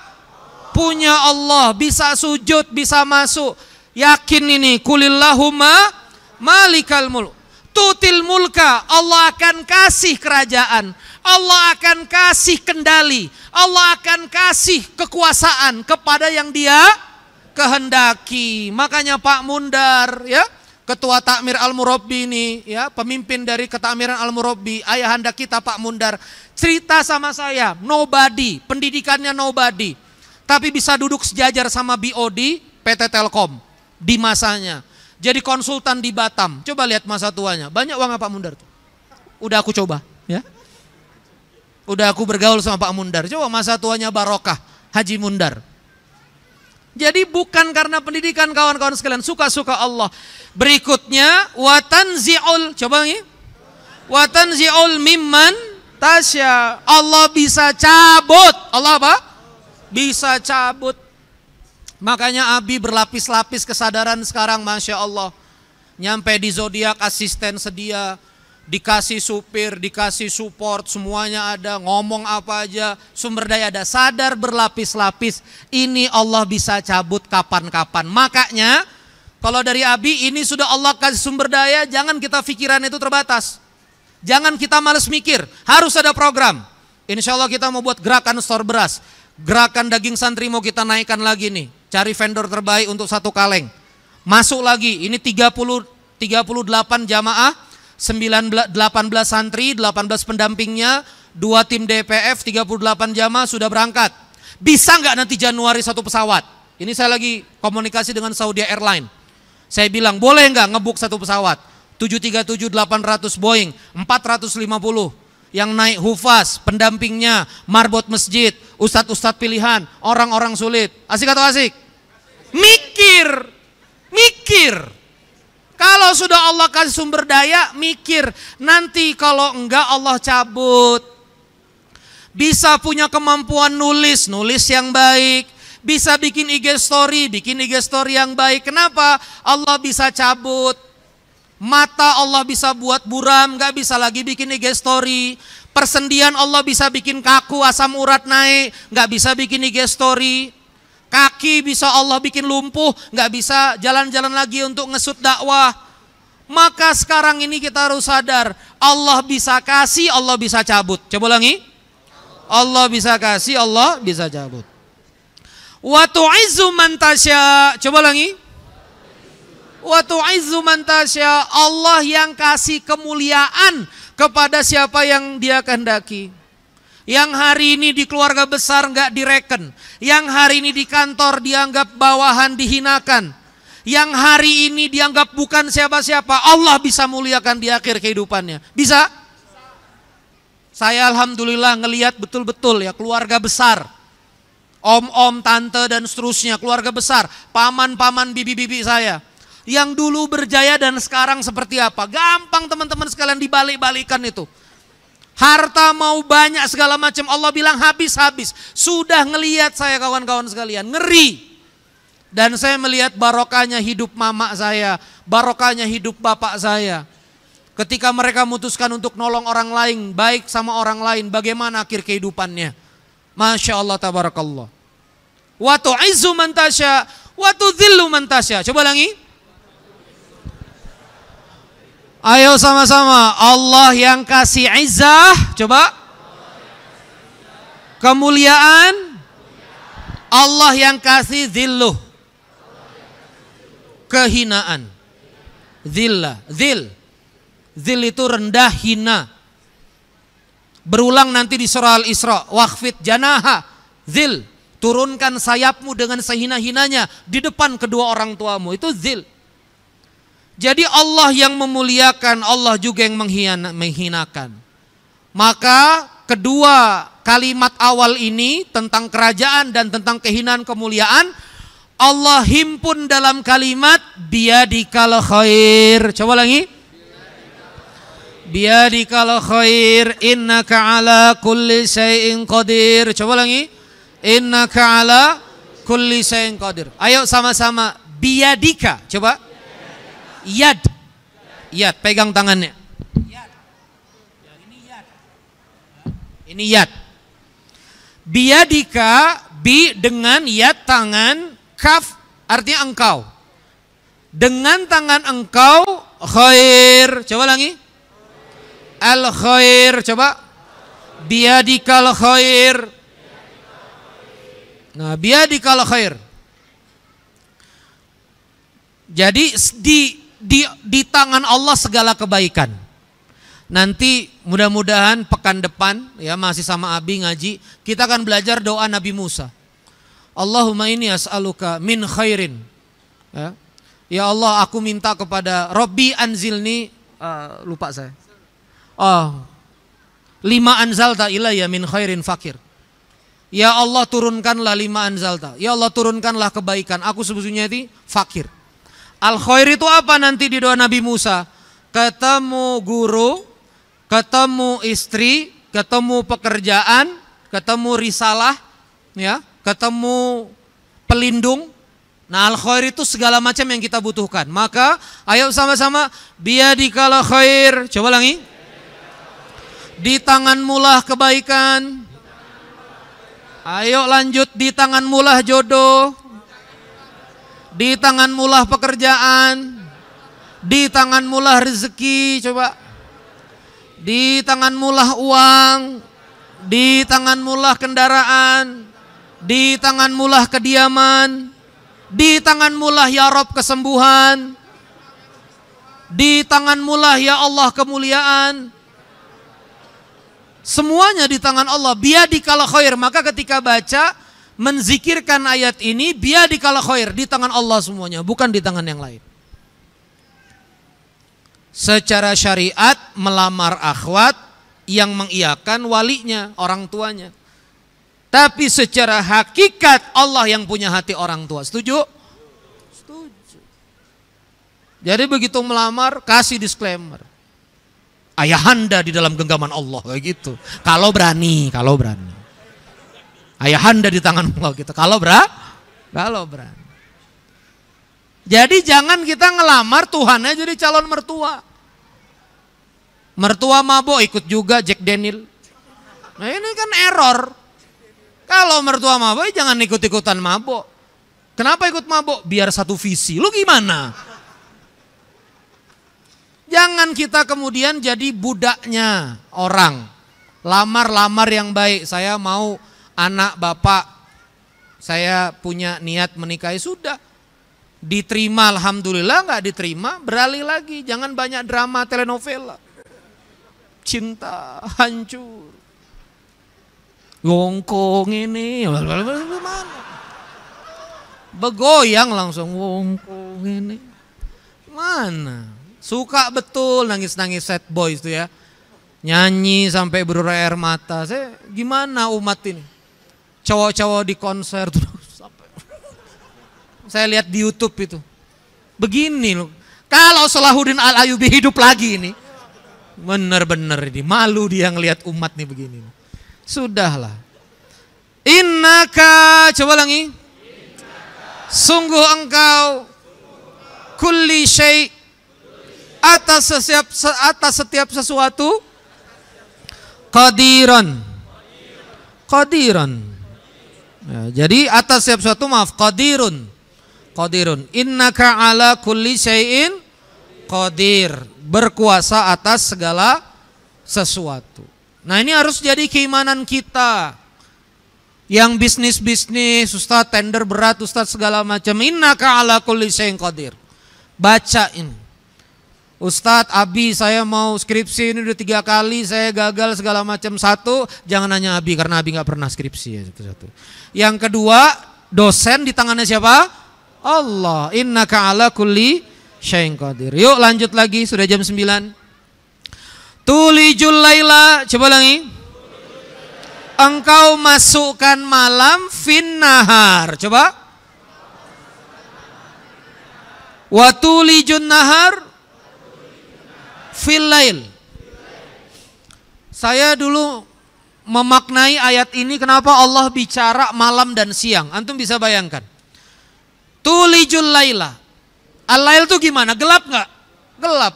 Punya Allah, bisa sujud, bisa masuk. Yakin ini, kulillahumma malikal mulu. Tutil mulka, Allah akan kasih kerajaan. Allah akan kasih kendali, Allah akan kasih kekuasaan kepada yang Dia kehendaki. Makanya Pak Mundar ya, ketua takmir Al-Murabbi ini ya, pemimpin dari ketakmiran Al-Murabbi, ayahanda kita Pak Mundar, cerita sama saya, nobody, pendidikannya nobody. Tapi bisa duduk sejajar sama BOD PT Telkom di masanya. Jadi konsultan di Batam. Coba lihat masa tuanya. Banyak uang Pak Mundar tuh. Udah aku coba, ya. Udah aku bergaul sama Pak Mundar. Coba masa tuanya barokah Haji Mundar. Jadi bukan karena pendidikan kawan-kawan sekalian, suka-suka Allah. Berikutnya watan watanzi'ul, coba Watan Watanzi'ul mimman tasya. Allah bisa cabut. Allah apa? Bisa cabut. Makanya Abi berlapis-lapis kesadaran sekarang Masya Allah. Nyampe di zodiak asisten sedia, dikasih supir, dikasih support, semuanya ada, ngomong apa aja, sumber daya ada, sadar berlapis-lapis. Ini Allah bisa cabut kapan-kapan. Makanya kalau dari Abi ini sudah Allah kasih sumber daya, jangan kita pikiran itu terbatas. Jangan kita males mikir, harus ada program. Insya Allah kita mau buat gerakan store beras. Gerakan daging santri mau kita naikkan lagi nih. Cari vendor terbaik untuk satu kaleng. Masuk lagi, ini 30 38 jamaah 19, 18 santri, 18 pendampingnya, dua tim DPF, 38 jamaah sudah berangkat. Bisa nggak nanti Januari satu pesawat? Ini saya lagi komunikasi dengan Saudi Airline. Saya bilang, boleh nggak ngebuk satu pesawat? 737-800 Boeing, 450 yang naik hufas, pendampingnya, marbot masjid, ustadz-ustadz pilihan, orang-orang sulit. Asik atau asik? Mikir, mikir. Kalau sudah Allah kasih sumber daya, mikir nanti kalau enggak Allah cabut. Bisa punya kemampuan nulis, nulis yang baik. Bisa bikin IG story, bikin IG story yang baik. Kenapa? Allah bisa cabut. Mata Allah bisa buat buram, nggak bisa lagi bikin IG story. Persendian Allah bisa bikin kaku, asam urat naik, nggak bisa bikin IG story Kaki bisa Allah bikin lumpuh, nggak bisa jalan-jalan lagi untuk ngesut dakwah. Maka sekarang ini kita harus sadar, Allah bisa kasih, Allah bisa cabut. Coba ulangi. Allah bisa kasih, Allah bisa cabut. Wa izu mantasya, Coba ulangi. Wa izu mantasya, Allah yang kasih kemuliaan kepada siapa yang dia kehendaki. Yang hari ini di keluarga besar nggak direken. Yang hari ini di kantor dianggap bawahan dihinakan. Yang hari ini dianggap bukan siapa-siapa. Allah bisa muliakan di akhir kehidupannya. Bisa? Saya alhamdulillah ngeliat betul-betul ya keluarga besar. Om-om, tante dan seterusnya keluarga besar. Paman-paman bibi-bibi saya yang dulu berjaya dan sekarang seperti apa. Gampang teman-teman sekalian dibalik-balikan itu. Harta mau banyak segala macam. Allah bilang habis-habis. Sudah ngeliat saya kawan-kawan sekalian. Ngeri. Dan saya melihat barokahnya hidup mama saya. Barokahnya hidup bapak saya. Ketika mereka memutuskan untuk nolong orang lain. Baik sama orang lain. Bagaimana akhir kehidupannya. Masya Allah tabarakallah. watu aizu mantasya watu zilu mantasya Coba langi. Ayo sama-sama. Allah yang kasih izah coba. Kemuliaan. Allah yang kasih zilluh. Kehinaan. Zillah, zil. Zil itu rendah hina. Berulang nanti di surah Al-Isra. Wakfit janaha. Zil. Turunkan sayapmu dengan sehina-hinanya di depan kedua orang tuamu. Itu zil. Jadi Allah yang memuliakan, Allah juga yang menghinakan. Maka kedua kalimat awal ini tentang kerajaan dan tentang kehinaan kemuliaan Allah himpun dalam kalimat biadikal khair. Coba lagi. Biadikal khair innaka ala kulli syai'in qadir. Coba lagi. Innaka ala kulli syai'in qadir. Ayo sama-sama biadika. Coba. Yad. Yad, pegang tangannya. Ini yad. Ini Biadika bi dengan yad tangan kaf artinya engkau. Dengan tangan engkau khair. Coba lagi. Al khair coba. Biadikal khair. Nah, biadikal khair. Jadi di di, di tangan Allah segala kebaikan. Nanti mudah-mudahan pekan depan ya masih sama Abi ngaji, kita akan belajar doa Nabi Musa. Allahumma ini as'aluka min khairin. Ya. ya Allah aku minta kepada Robbi anzilni uh, lupa saya. Oh. Lima anzalta ya min khairin fakir. Ya Allah turunkanlah lima anzalta. Ya Allah turunkanlah kebaikan. Aku sebetulnya ini fakir. Al khair itu apa nanti di doa Nabi Musa? Ketemu guru, ketemu istri, ketemu pekerjaan, ketemu risalah, ya, ketemu pelindung. Nah, al khair itu segala macam yang kita butuhkan. Maka ayo sama-sama biadikalah khair. Coba lagi. Di tangan mulah kebaikan. Ayo lanjut di tangan mulah jodoh. Di tangan mulah pekerjaan, di tangan mulah rezeki, coba. Di tangan mulah uang, di tangan mulah kendaraan, di tangan mulah kediaman, di tangan mulah ya Rob kesembuhan, di tangan mulah ya Allah kemuliaan, semuanya di tangan Allah. kalau khair. Maka ketika baca menzikirkan ayat ini biar dikala khair di tangan Allah semuanya bukan di tangan yang lain secara syariat melamar akhwat yang mengiakan walinya orang tuanya tapi secara hakikat Allah yang punya hati orang tua setuju setuju jadi begitu melamar kasih disclaimer ayahanda di dalam genggaman Allah kayak gitu kalau berani kalau berani ayahanda di tangan Allah gitu. Kalau berat, kalau berani. Jadi jangan kita ngelamar Tuhan jadi calon mertua. Mertua mabok ikut juga Jack Daniel. Nah ini kan error. Kalau mertua mabok eh, jangan ikut-ikutan mabok. Kenapa ikut mabok? Biar satu visi. Lu gimana? Jangan kita kemudian jadi budaknya orang. Lamar-lamar yang baik. Saya mau anak bapak saya punya niat menikahi sudah diterima alhamdulillah nggak diterima beralih lagi jangan banyak drama telenovela cinta hancur wongkong ini gimana begoyang langsung wongkong ini mana suka betul nangis nangis set boys itu ya nyanyi sampai berurai air mata saya gimana umat ini cowok-cowok di konser tuh. Saya lihat di YouTube itu. Begini loh. Kalau Salahuddin Al-Ayubi hidup lagi ini, bener-bener ini malu dia ngelihat umat nih begini. Sudahlah. Innaka coba lagi. Sungguh engkau kulli syai atas setiap atas setiap sesuatu qadiran. Qadiran. Ya, jadi atas setiap suatu maaf qadirun. Qadirun. Innaka ala kulli syai'in qadir. Berkuasa atas segala sesuatu. Nah, ini harus jadi keimanan kita. Yang bisnis-bisnis, Ustaz tender berat, Ustaz segala macam. Innaka ala kulli syai'in qadir. Baca ini Ustadz, Abi saya mau skripsi ini udah tiga kali, saya gagal segala macam satu, jangan nanya Abi karena Abi nggak pernah skripsi ya, satu, Yang kedua, dosen di tangannya siapa? Allah. Inna ka'ala Kuli syai'in qadir. Yuk lanjut lagi, sudah jam 9. Tulijul laila, coba lagi. Engkau masukkan malam finnahar. Coba. Watulijun nahar filail. Saya dulu memaknai ayat ini kenapa Allah bicara malam dan siang. Antum bisa bayangkan. Tulijul laila. Al-lail itu gimana? Gelap nggak? Gelap.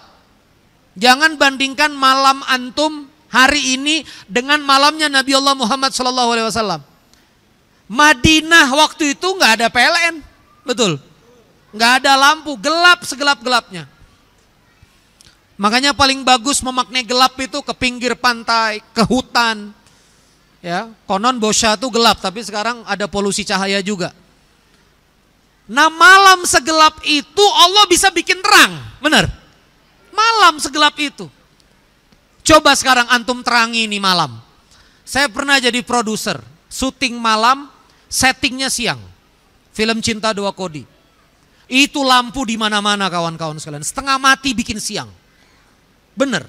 Jangan bandingkan malam antum hari ini dengan malamnya Nabi Allah Muhammad SAW. Madinah waktu itu nggak ada PLN, betul? Nggak ada lampu, gelap segelap gelapnya. Makanya paling bagus memaknai gelap itu ke pinggir pantai, ke hutan. Ya, konon bosya itu gelap, tapi sekarang ada polusi cahaya juga. Nah malam segelap itu Allah bisa bikin terang, benar? Malam segelap itu. Coba sekarang antum terangi ini malam. Saya pernah jadi produser, syuting malam, settingnya siang. Film Cinta Dua Kodi. Itu lampu di mana-mana kawan-kawan sekalian. Setengah mati bikin siang. Benar.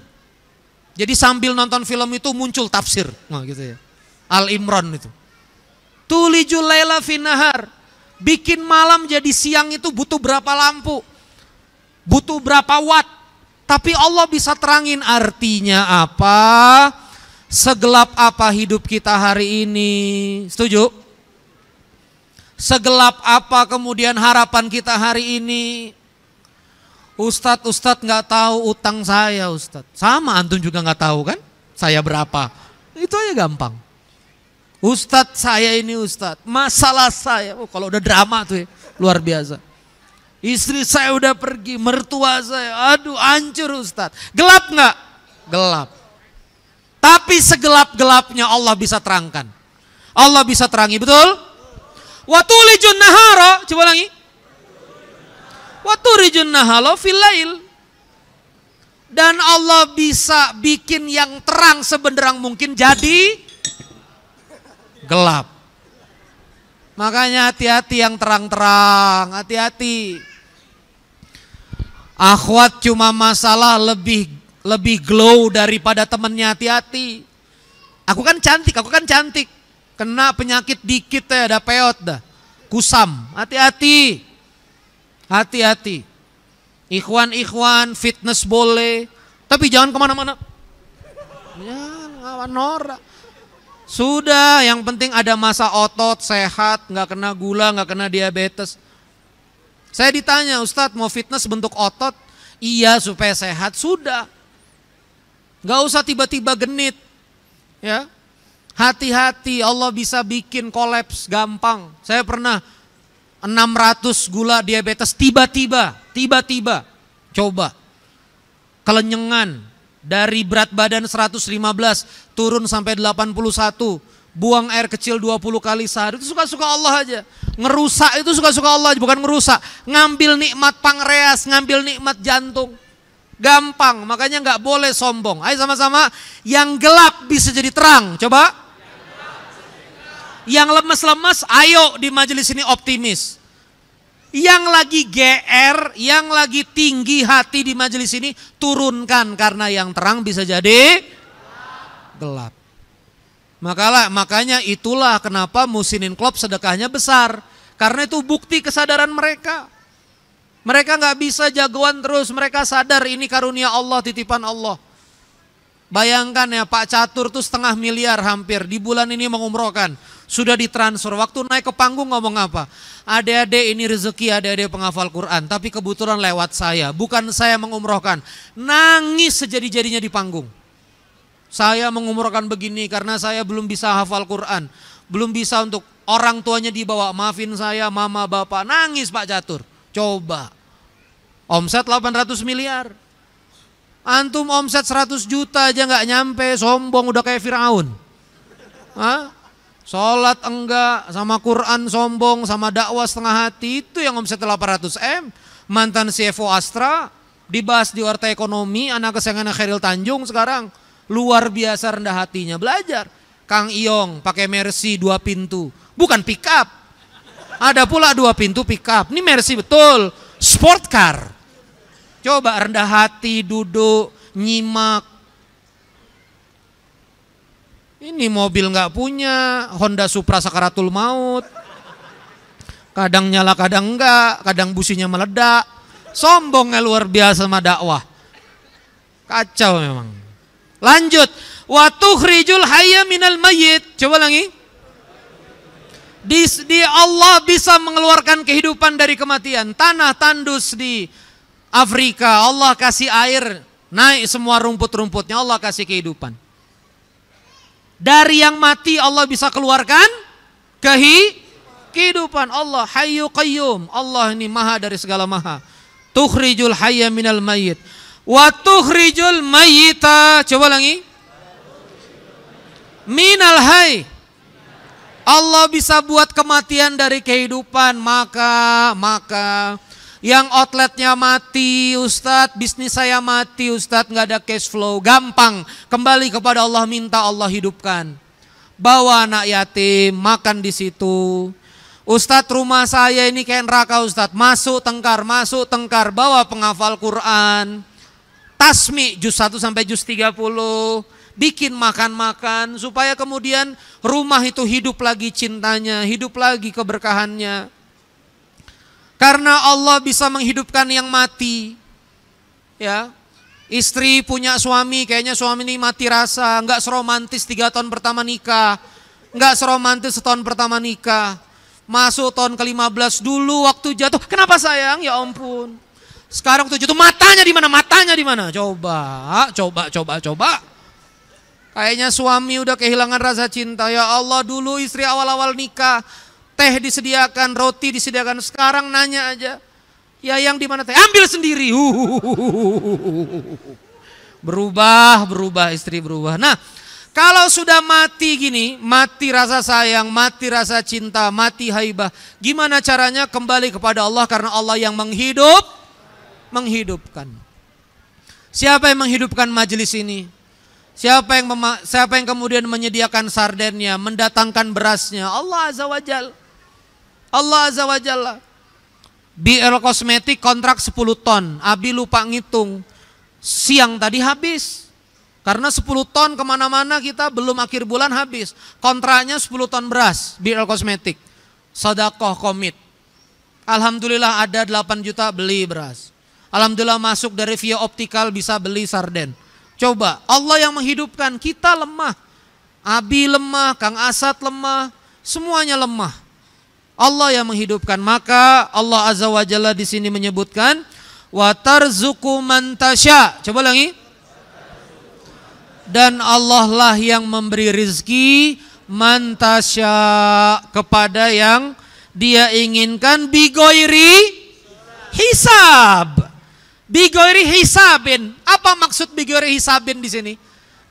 Jadi sambil nonton film itu muncul tafsir. Nah, gitu ya. Al Imran itu. Tulijul laila finahar. Bikin malam jadi siang itu butuh berapa lampu? Butuh berapa watt? Tapi Allah bisa terangin artinya apa? Segelap apa hidup kita hari ini? Setuju? Segelap apa kemudian harapan kita hari ini? Ustadz, Ustadz nggak tahu utang saya Ustadz. Sama antum juga nggak tahu kan? Saya berapa? Itu aja gampang. Ustadz saya ini Ustadz, masalah saya. Oh, kalau udah drama tuh ya, luar biasa. Istri saya udah pergi, mertua saya, aduh hancur Ustadz. Gelap nggak? Gelap. Tapi segelap-gelapnya Allah bisa terangkan. Allah bisa terangi, betul? Watulijun nahara, coba lagi. Wa nahalo filail. Dan Allah bisa bikin yang terang sebenderang mungkin jadi gelap. Makanya hati-hati yang terang-terang, hati-hati. Akhwat cuma masalah lebih lebih glow daripada temennya hati-hati. Aku kan cantik, aku kan cantik. Kena penyakit dikit ya, ada peot dah. Kusam, hati-hati. Hati-hati. Ikhwan-ikhwan, fitness boleh. Tapi jangan kemana-mana. Ya, lawan norak. Sudah, yang penting ada masa otot, sehat, nggak kena gula, nggak kena diabetes. Saya ditanya, Ustadz mau fitness bentuk otot? Iya, supaya sehat. Sudah. Nggak usah tiba-tiba genit. Ya, Hati-hati Allah bisa bikin kolaps gampang. Saya pernah 600 gula diabetes tiba-tiba, tiba-tiba. Coba. Kelenyengan dari berat badan 115 turun sampai 81. Buang air kecil 20 kali sehari itu suka-suka Allah aja. Ngerusak itu suka-suka Allah aja, bukan ngerusak. Ngambil nikmat pankreas, ngambil nikmat jantung. Gampang, makanya nggak boleh sombong. Ayo sama-sama yang gelap bisa jadi terang. Coba. Yang lemes-lemes, ayo di majelis ini optimis. Yang lagi GR, yang lagi tinggi hati di majelis ini, turunkan karena yang terang bisa jadi gelap. Makalah, makanya itulah kenapa Musinin klub sedekahnya besar. Karena itu bukti kesadaran mereka. Mereka nggak bisa jagoan terus, mereka sadar ini karunia Allah, titipan Allah. Bayangkan ya Pak Catur tuh setengah miliar hampir di bulan ini mengumrohkan. Sudah ditransfer. Waktu naik ke panggung ngomong apa? Adik-adik ini rezeki adik-adik penghafal Quran. Tapi kebetulan lewat saya. Bukan saya mengumrohkan. Nangis sejadi-jadinya di panggung. Saya mengumrohkan begini karena saya belum bisa hafal Quran. Belum bisa untuk orang tuanya dibawa. Maafin saya, mama, bapak. Nangis Pak Catur. Coba. Omset 800 miliar. Antum omset 100 juta aja nggak nyampe, sombong udah kayak Firaun. Hah? Sholat enggak, sama Quran sombong, sama dakwah setengah hati, itu yang omset 800M. Mantan CFO Astra, dibahas di Warta Ekonomi, anak kesayangan Khairil Tanjung sekarang. Luar biasa rendah hatinya, belajar. Kang Iong pakai Mercy dua pintu, bukan pickup Ada pula dua pintu pickup ini Mercy betul, sport car. Coba rendah hati, duduk, nyimak, ini mobil nggak punya, Honda Supra Sakaratul Maut. Kadang nyala, kadang enggak, kadang businya meledak. Sombongnya luar biasa sama dakwah. Kacau memang. Lanjut. Waktu tukhrijul hayya minal mayyit. Coba lagi. Di, di Allah bisa mengeluarkan kehidupan dari kematian. Tanah tandus di Afrika, Allah kasih air, naik semua rumput-rumputnya, Allah kasih kehidupan. Dari yang mati Allah bisa keluarkan kehi kehidupan Allah Hayyu Qayyum. Allah ini maha dari segala maha. Tukhrijul hayya minal mayyit wa tukhrijul mayyita. Coba lagi. Minal hay Allah bisa buat kematian dari kehidupan, maka maka yang outletnya mati Ustadz, bisnis saya mati Ustadz, nggak ada cash flow. Gampang, kembali kepada Allah minta Allah hidupkan. Bawa anak yatim, makan di situ. Ustadz rumah saya ini kayak neraka Ustadz, masuk tengkar, masuk tengkar, bawa penghafal Quran. Tasmi juz 1 sampai juz 30 bikin makan-makan supaya kemudian rumah itu hidup lagi cintanya, hidup lagi keberkahannya. Karena Allah bisa menghidupkan yang mati. Ya. Istri punya suami, kayaknya suami ini mati rasa, enggak seromantis tiga tahun pertama nikah, enggak seromantis setahun pertama nikah. Masuk tahun ke-15 dulu waktu jatuh. Kenapa sayang? Ya ampun. Sekarang tuh jatuh matanya di mana? Matanya di mana? Coba, coba, coba, coba. Kayaknya suami udah kehilangan rasa cinta. Ya Allah, dulu istri awal-awal nikah teh disediakan, roti disediakan. Sekarang nanya aja, ya yang di mana teh? Ambil sendiri. Berubah, berubah istri berubah. Nah, kalau sudah mati gini, mati rasa sayang, mati rasa cinta, mati haibah. Gimana caranya kembali kepada Allah karena Allah yang menghidup, menghidupkan. Siapa yang menghidupkan majelis ini? Siapa yang siapa yang kemudian menyediakan sardennya, mendatangkan berasnya? Allah Azza wa Allah Azza wa Jalla. BL Kosmetik kontrak 10 ton. Abi lupa ngitung. Siang tadi habis. Karena 10 ton kemana-mana kita belum akhir bulan habis. Kontraknya 10 ton beras BL Kosmetik. Sodakoh komit. Alhamdulillah ada 8 juta beli beras. Alhamdulillah masuk dari via optikal bisa beli sarden. Coba Allah yang menghidupkan kita lemah. Abi lemah, Kang Asad lemah, semuanya lemah. Allah yang menghidupkan. Maka Allah Azza wa Jalla di sini menyebutkan wa tarzuqu Coba lagi. Dan Allah lah yang memberi rizki man kepada yang dia inginkan bigoiri hisab. Bigoiri hisabin. Apa maksud bigoiri hisabin di sini?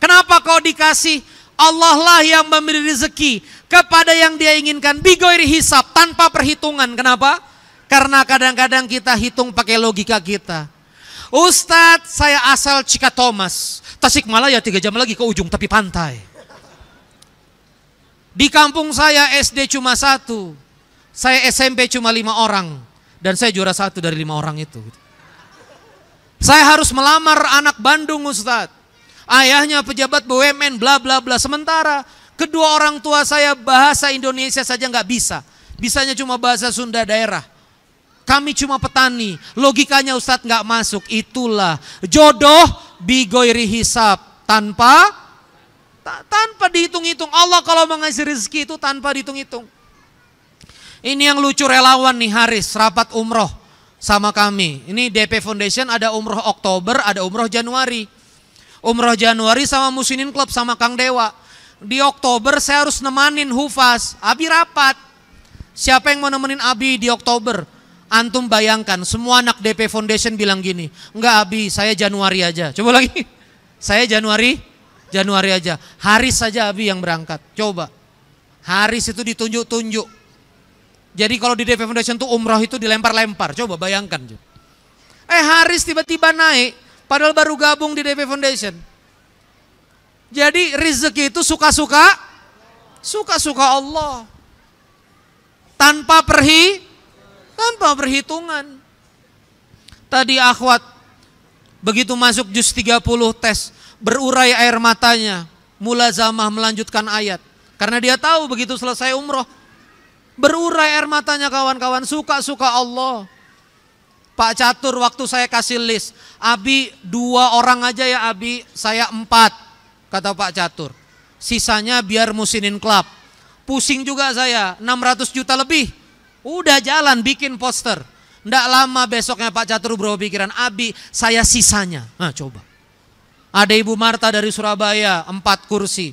Kenapa kau dikasih Allah lah yang memberi rezeki kepada yang dia inginkan bigoiri hisap tanpa perhitungan. Kenapa? Karena kadang-kadang kita hitung pakai logika kita. Ustadz, saya asal Cika Thomas. Tasikmalaya tiga jam lagi ke ujung tapi pantai. Di kampung saya SD cuma satu. Saya SMP cuma lima orang. Dan saya juara satu dari lima orang itu. Saya harus melamar anak Bandung Ustadz. Ayahnya pejabat BUMN bla bla bla. Sementara Kedua orang tua saya bahasa Indonesia saja nggak bisa. Bisanya cuma bahasa Sunda daerah. Kami cuma petani. Logikanya Ustadz nggak masuk. Itulah jodoh bigoiri hisab. Tanpa tanpa dihitung-hitung. Allah kalau mengasih rezeki itu tanpa dihitung-hitung. Ini yang lucu relawan nih Haris rapat umroh sama kami. Ini DP Foundation ada umroh Oktober, ada umroh Januari. Umroh Januari sama Musinin Club sama Kang Dewa di Oktober saya harus nemanin Hufas. Abi rapat. Siapa yang mau nemenin Abi di Oktober? Antum bayangkan, semua anak DP Foundation bilang gini, enggak Abi, saya Januari aja. Coba lagi, saya Januari, Januari aja. Haris saja Abi yang berangkat. Coba, Haris itu ditunjuk-tunjuk. Jadi kalau di DP Foundation tuh umroh itu dilempar-lempar. Coba bayangkan. Eh Haris tiba-tiba naik, padahal baru gabung di DP Foundation. Jadi rezeki itu suka-suka, suka-suka Allah. Tanpa perhi, tanpa perhitungan. Tadi akhwat begitu masuk juz 30 tes, berurai air matanya, mulazamah melanjutkan ayat. Karena dia tahu begitu selesai umroh, berurai air matanya kawan-kawan, suka-suka Allah. Pak Catur waktu saya kasih list, Abi dua orang aja ya Abi, saya empat kata Pak Catur. Sisanya biar musinin klub. Pusing juga saya, 600 juta lebih. Udah jalan bikin poster. Ndak lama besoknya Pak Catur berubah pikiran, Abi saya sisanya. Nah coba. Ada Ibu Marta dari Surabaya, empat kursi.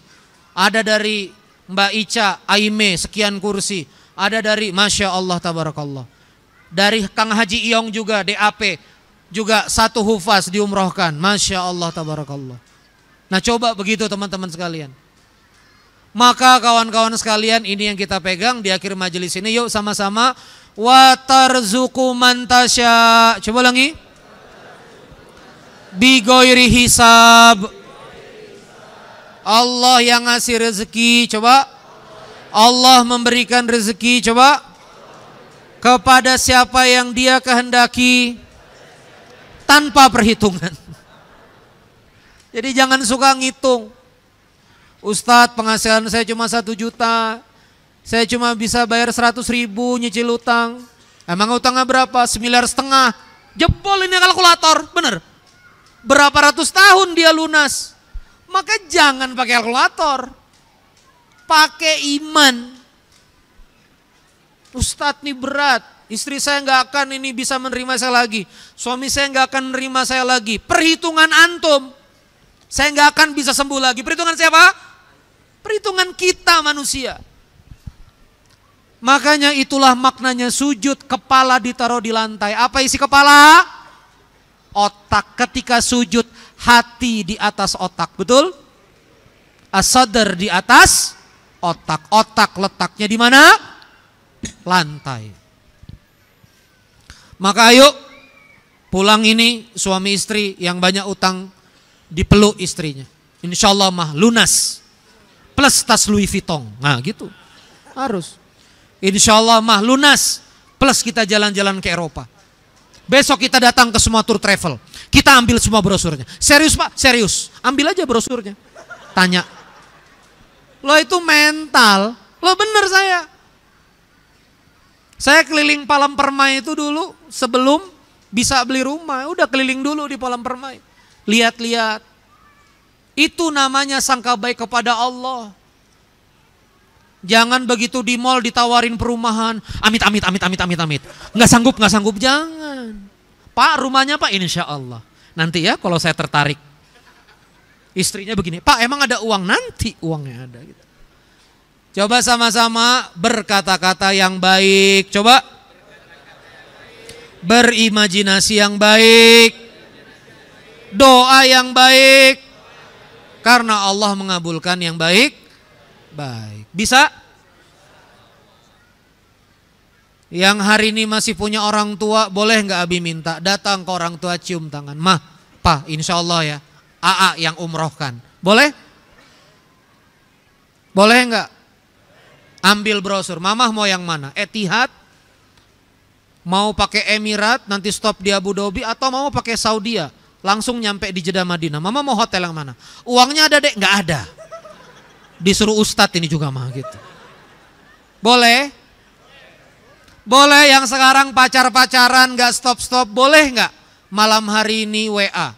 Ada dari Mbak Ica, Aime, sekian kursi. Ada dari Masya Allah Tabarakallah. Dari Kang Haji Iong juga, DAP. Juga satu hufaz diumrohkan. Masya Allah Tabarakallah. Nah coba begitu teman-teman sekalian. Maka kawan-kawan sekalian ini yang kita pegang di akhir majelis ini yuk sama-sama watarzuku mantasya. Coba lagi Bigoiri hisab. Allah yang ngasih rezeki, coba. Allah memberikan rezeki, coba. Kepada siapa yang dia kehendaki tanpa perhitungan. Jadi jangan suka ngitung. Ustadz penghasilan saya cuma satu juta, saya cuma bisa bayar seratus ribu nyicil utang. Emang utangnya berapa? Semiliar setengah. Jebol ini kalkulator, bener. Berapa ratus tahun dia lunas. Maka jangan pakai kalkulator. Pakai iman. Ustadz nih berat, Istri saya nggak akan ini bisa menerima saya lagi. Suami saya nggak akan menerima saya lagi. Perhitungan antum. Saya nggak akan bisa sembuh lagi. Perhitungan siapa? Perhitungan kita manusia. Makanya itulah maknanya sujud kepala ditaruh di lantai. Apa isi kepala? Otak. Ketika sujud hati di atas otak, betul? Asadar di atas otak. Otak letaknya di mana? Lantai. Maka ayo pulang ini suami istri yang banyak utang dipeluk istrinya. Insya Allah mah lunas. Plus tas Louis Vuitton. Nah gitu. Harus. Insya Allah mah lunas. Plus kita jalan-jalan ke Eropa. Besok kita datang ke semua tour travel. Kita ambil semua brosurnya. Serius pak? Serius. Ambil aja brosurnya. Tanya. Lo itu mental. Lo bener saya. Saya keliling Palam Permai itu dulu sebelum bisa beli rumah. Udah keliling dulu di Palam Permai lihat-lihat. Itu namanya sangka baik kepada Allah. Jangan begitu di mall ditawarin perumahan, amit amit amit amit amit amit. Nggak sanggup nggak sanggup jangan. Pak rumahnya pak insya Allah. Nanti ya kalau saya tertarik. Istrinya begini, Pak emang ada uang nanti uangnya ada. Gitu. Coba sama-sama berkata-kata yang baik. Coba berimajinasi yang baik doa yang baik karena Allah mengabulkan yang baik baik. Bisa? Yang hari ini masih punya orang tua, boleh nggak Abi minta datang ke orang tua cium tangan, mah, pa, insya Allah ya, AA yang umrohkan, boleh? Boleh nggak? Ambil brosur, mamah mau yang mana? Etihad, mau pakai Emirat, nanti stop di Abu Dhabi, atau mau pakai Saudi ya? Langsung nyampe di Jeddah Madinah. Mama mau hotel yang mana? Uangnya ada dek? Gak ada. Disuruh ustadz ini juga mah gitu. Boleh? Boleh yang sekarang pacar-pacaran gak stop-stop. Boleh nggak? Malam hari ini WA.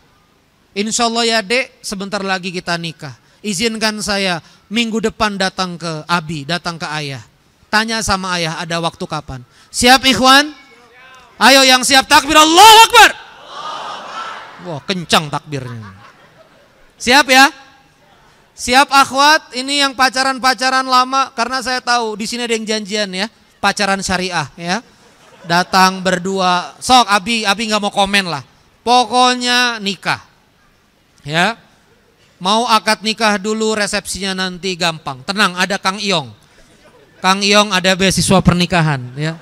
Insya Allah ya dek sebentar lagi kita nikah. Izinkan saya minggu depan datang ke Abi, datang ke ayah. Tanya sama ayah ada waktu kapan. Siap ikhwan? Ayo yang siap takbir Allah Akbar. Wah kencang takbirnya. Siap ya? Siap akhwat, ini yang pacaran-pacaran lama karena saya tahu di sini ada yang janjian ya, pacaran syariah ya. Datang berdua, sok Abi, Abi nggak mau komen lah. Pokoknya nikah. Ya. Mau akad nikah dulu, resepsinya nanti gampang. Tenang, ada Kang Iong. Kang Iong ada beasiswa pernikahan ya.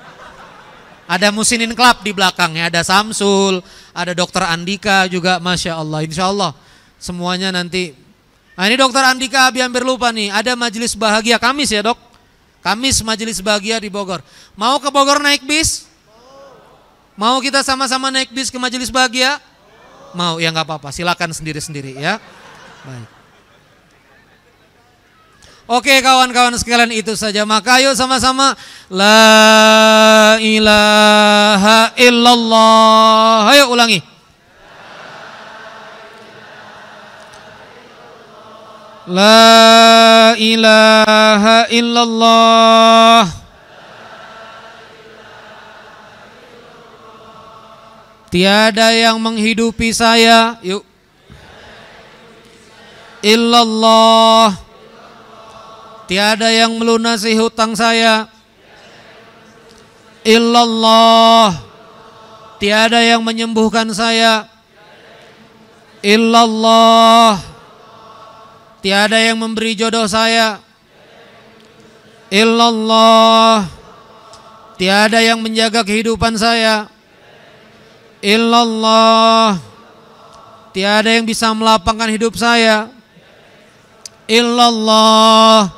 Ada Musinin klub di belakang ya. ada Samsul, ada dokter Andika juga Masya Allah Insya Allah semuanya nanti nah ini dokter Andika abi hampir lupa nih ada majelis bahagia Kamis ya dok Kamis majelis bahagia di Bogor mau ke Bogor naik bis mau kita sama-sama naik bis ke majelis bahagia mau ya nggak apa-apa silakan sendiri-sendiri ya baik Oke kawan-kawan sekalian itu saja. Maka yuk sama-sama la ilaha illallah. Ayo ulangi. La ilaha illallah. Tiada yang menghidupi saya. Yuk. Illallah. Tiada yang melunasi hutang saya Illallah Tiada yang menyembuhkan saya Illallah Tiada yang memberi jodoh saya Illallah Tiada yang menjaga kehidupan saya Illallah Tiada yang bisa melapangkan hidup saya Illallah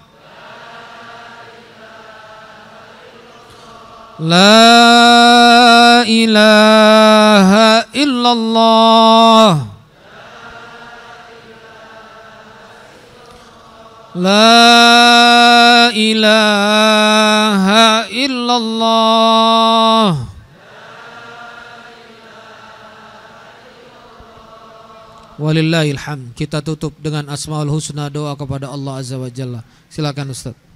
La ilaha illallah La ilaha illallah Walillahilham Kita tutup dengan asmaul husna doa kepada Allah Azza wa Jalla Silakan Ustaz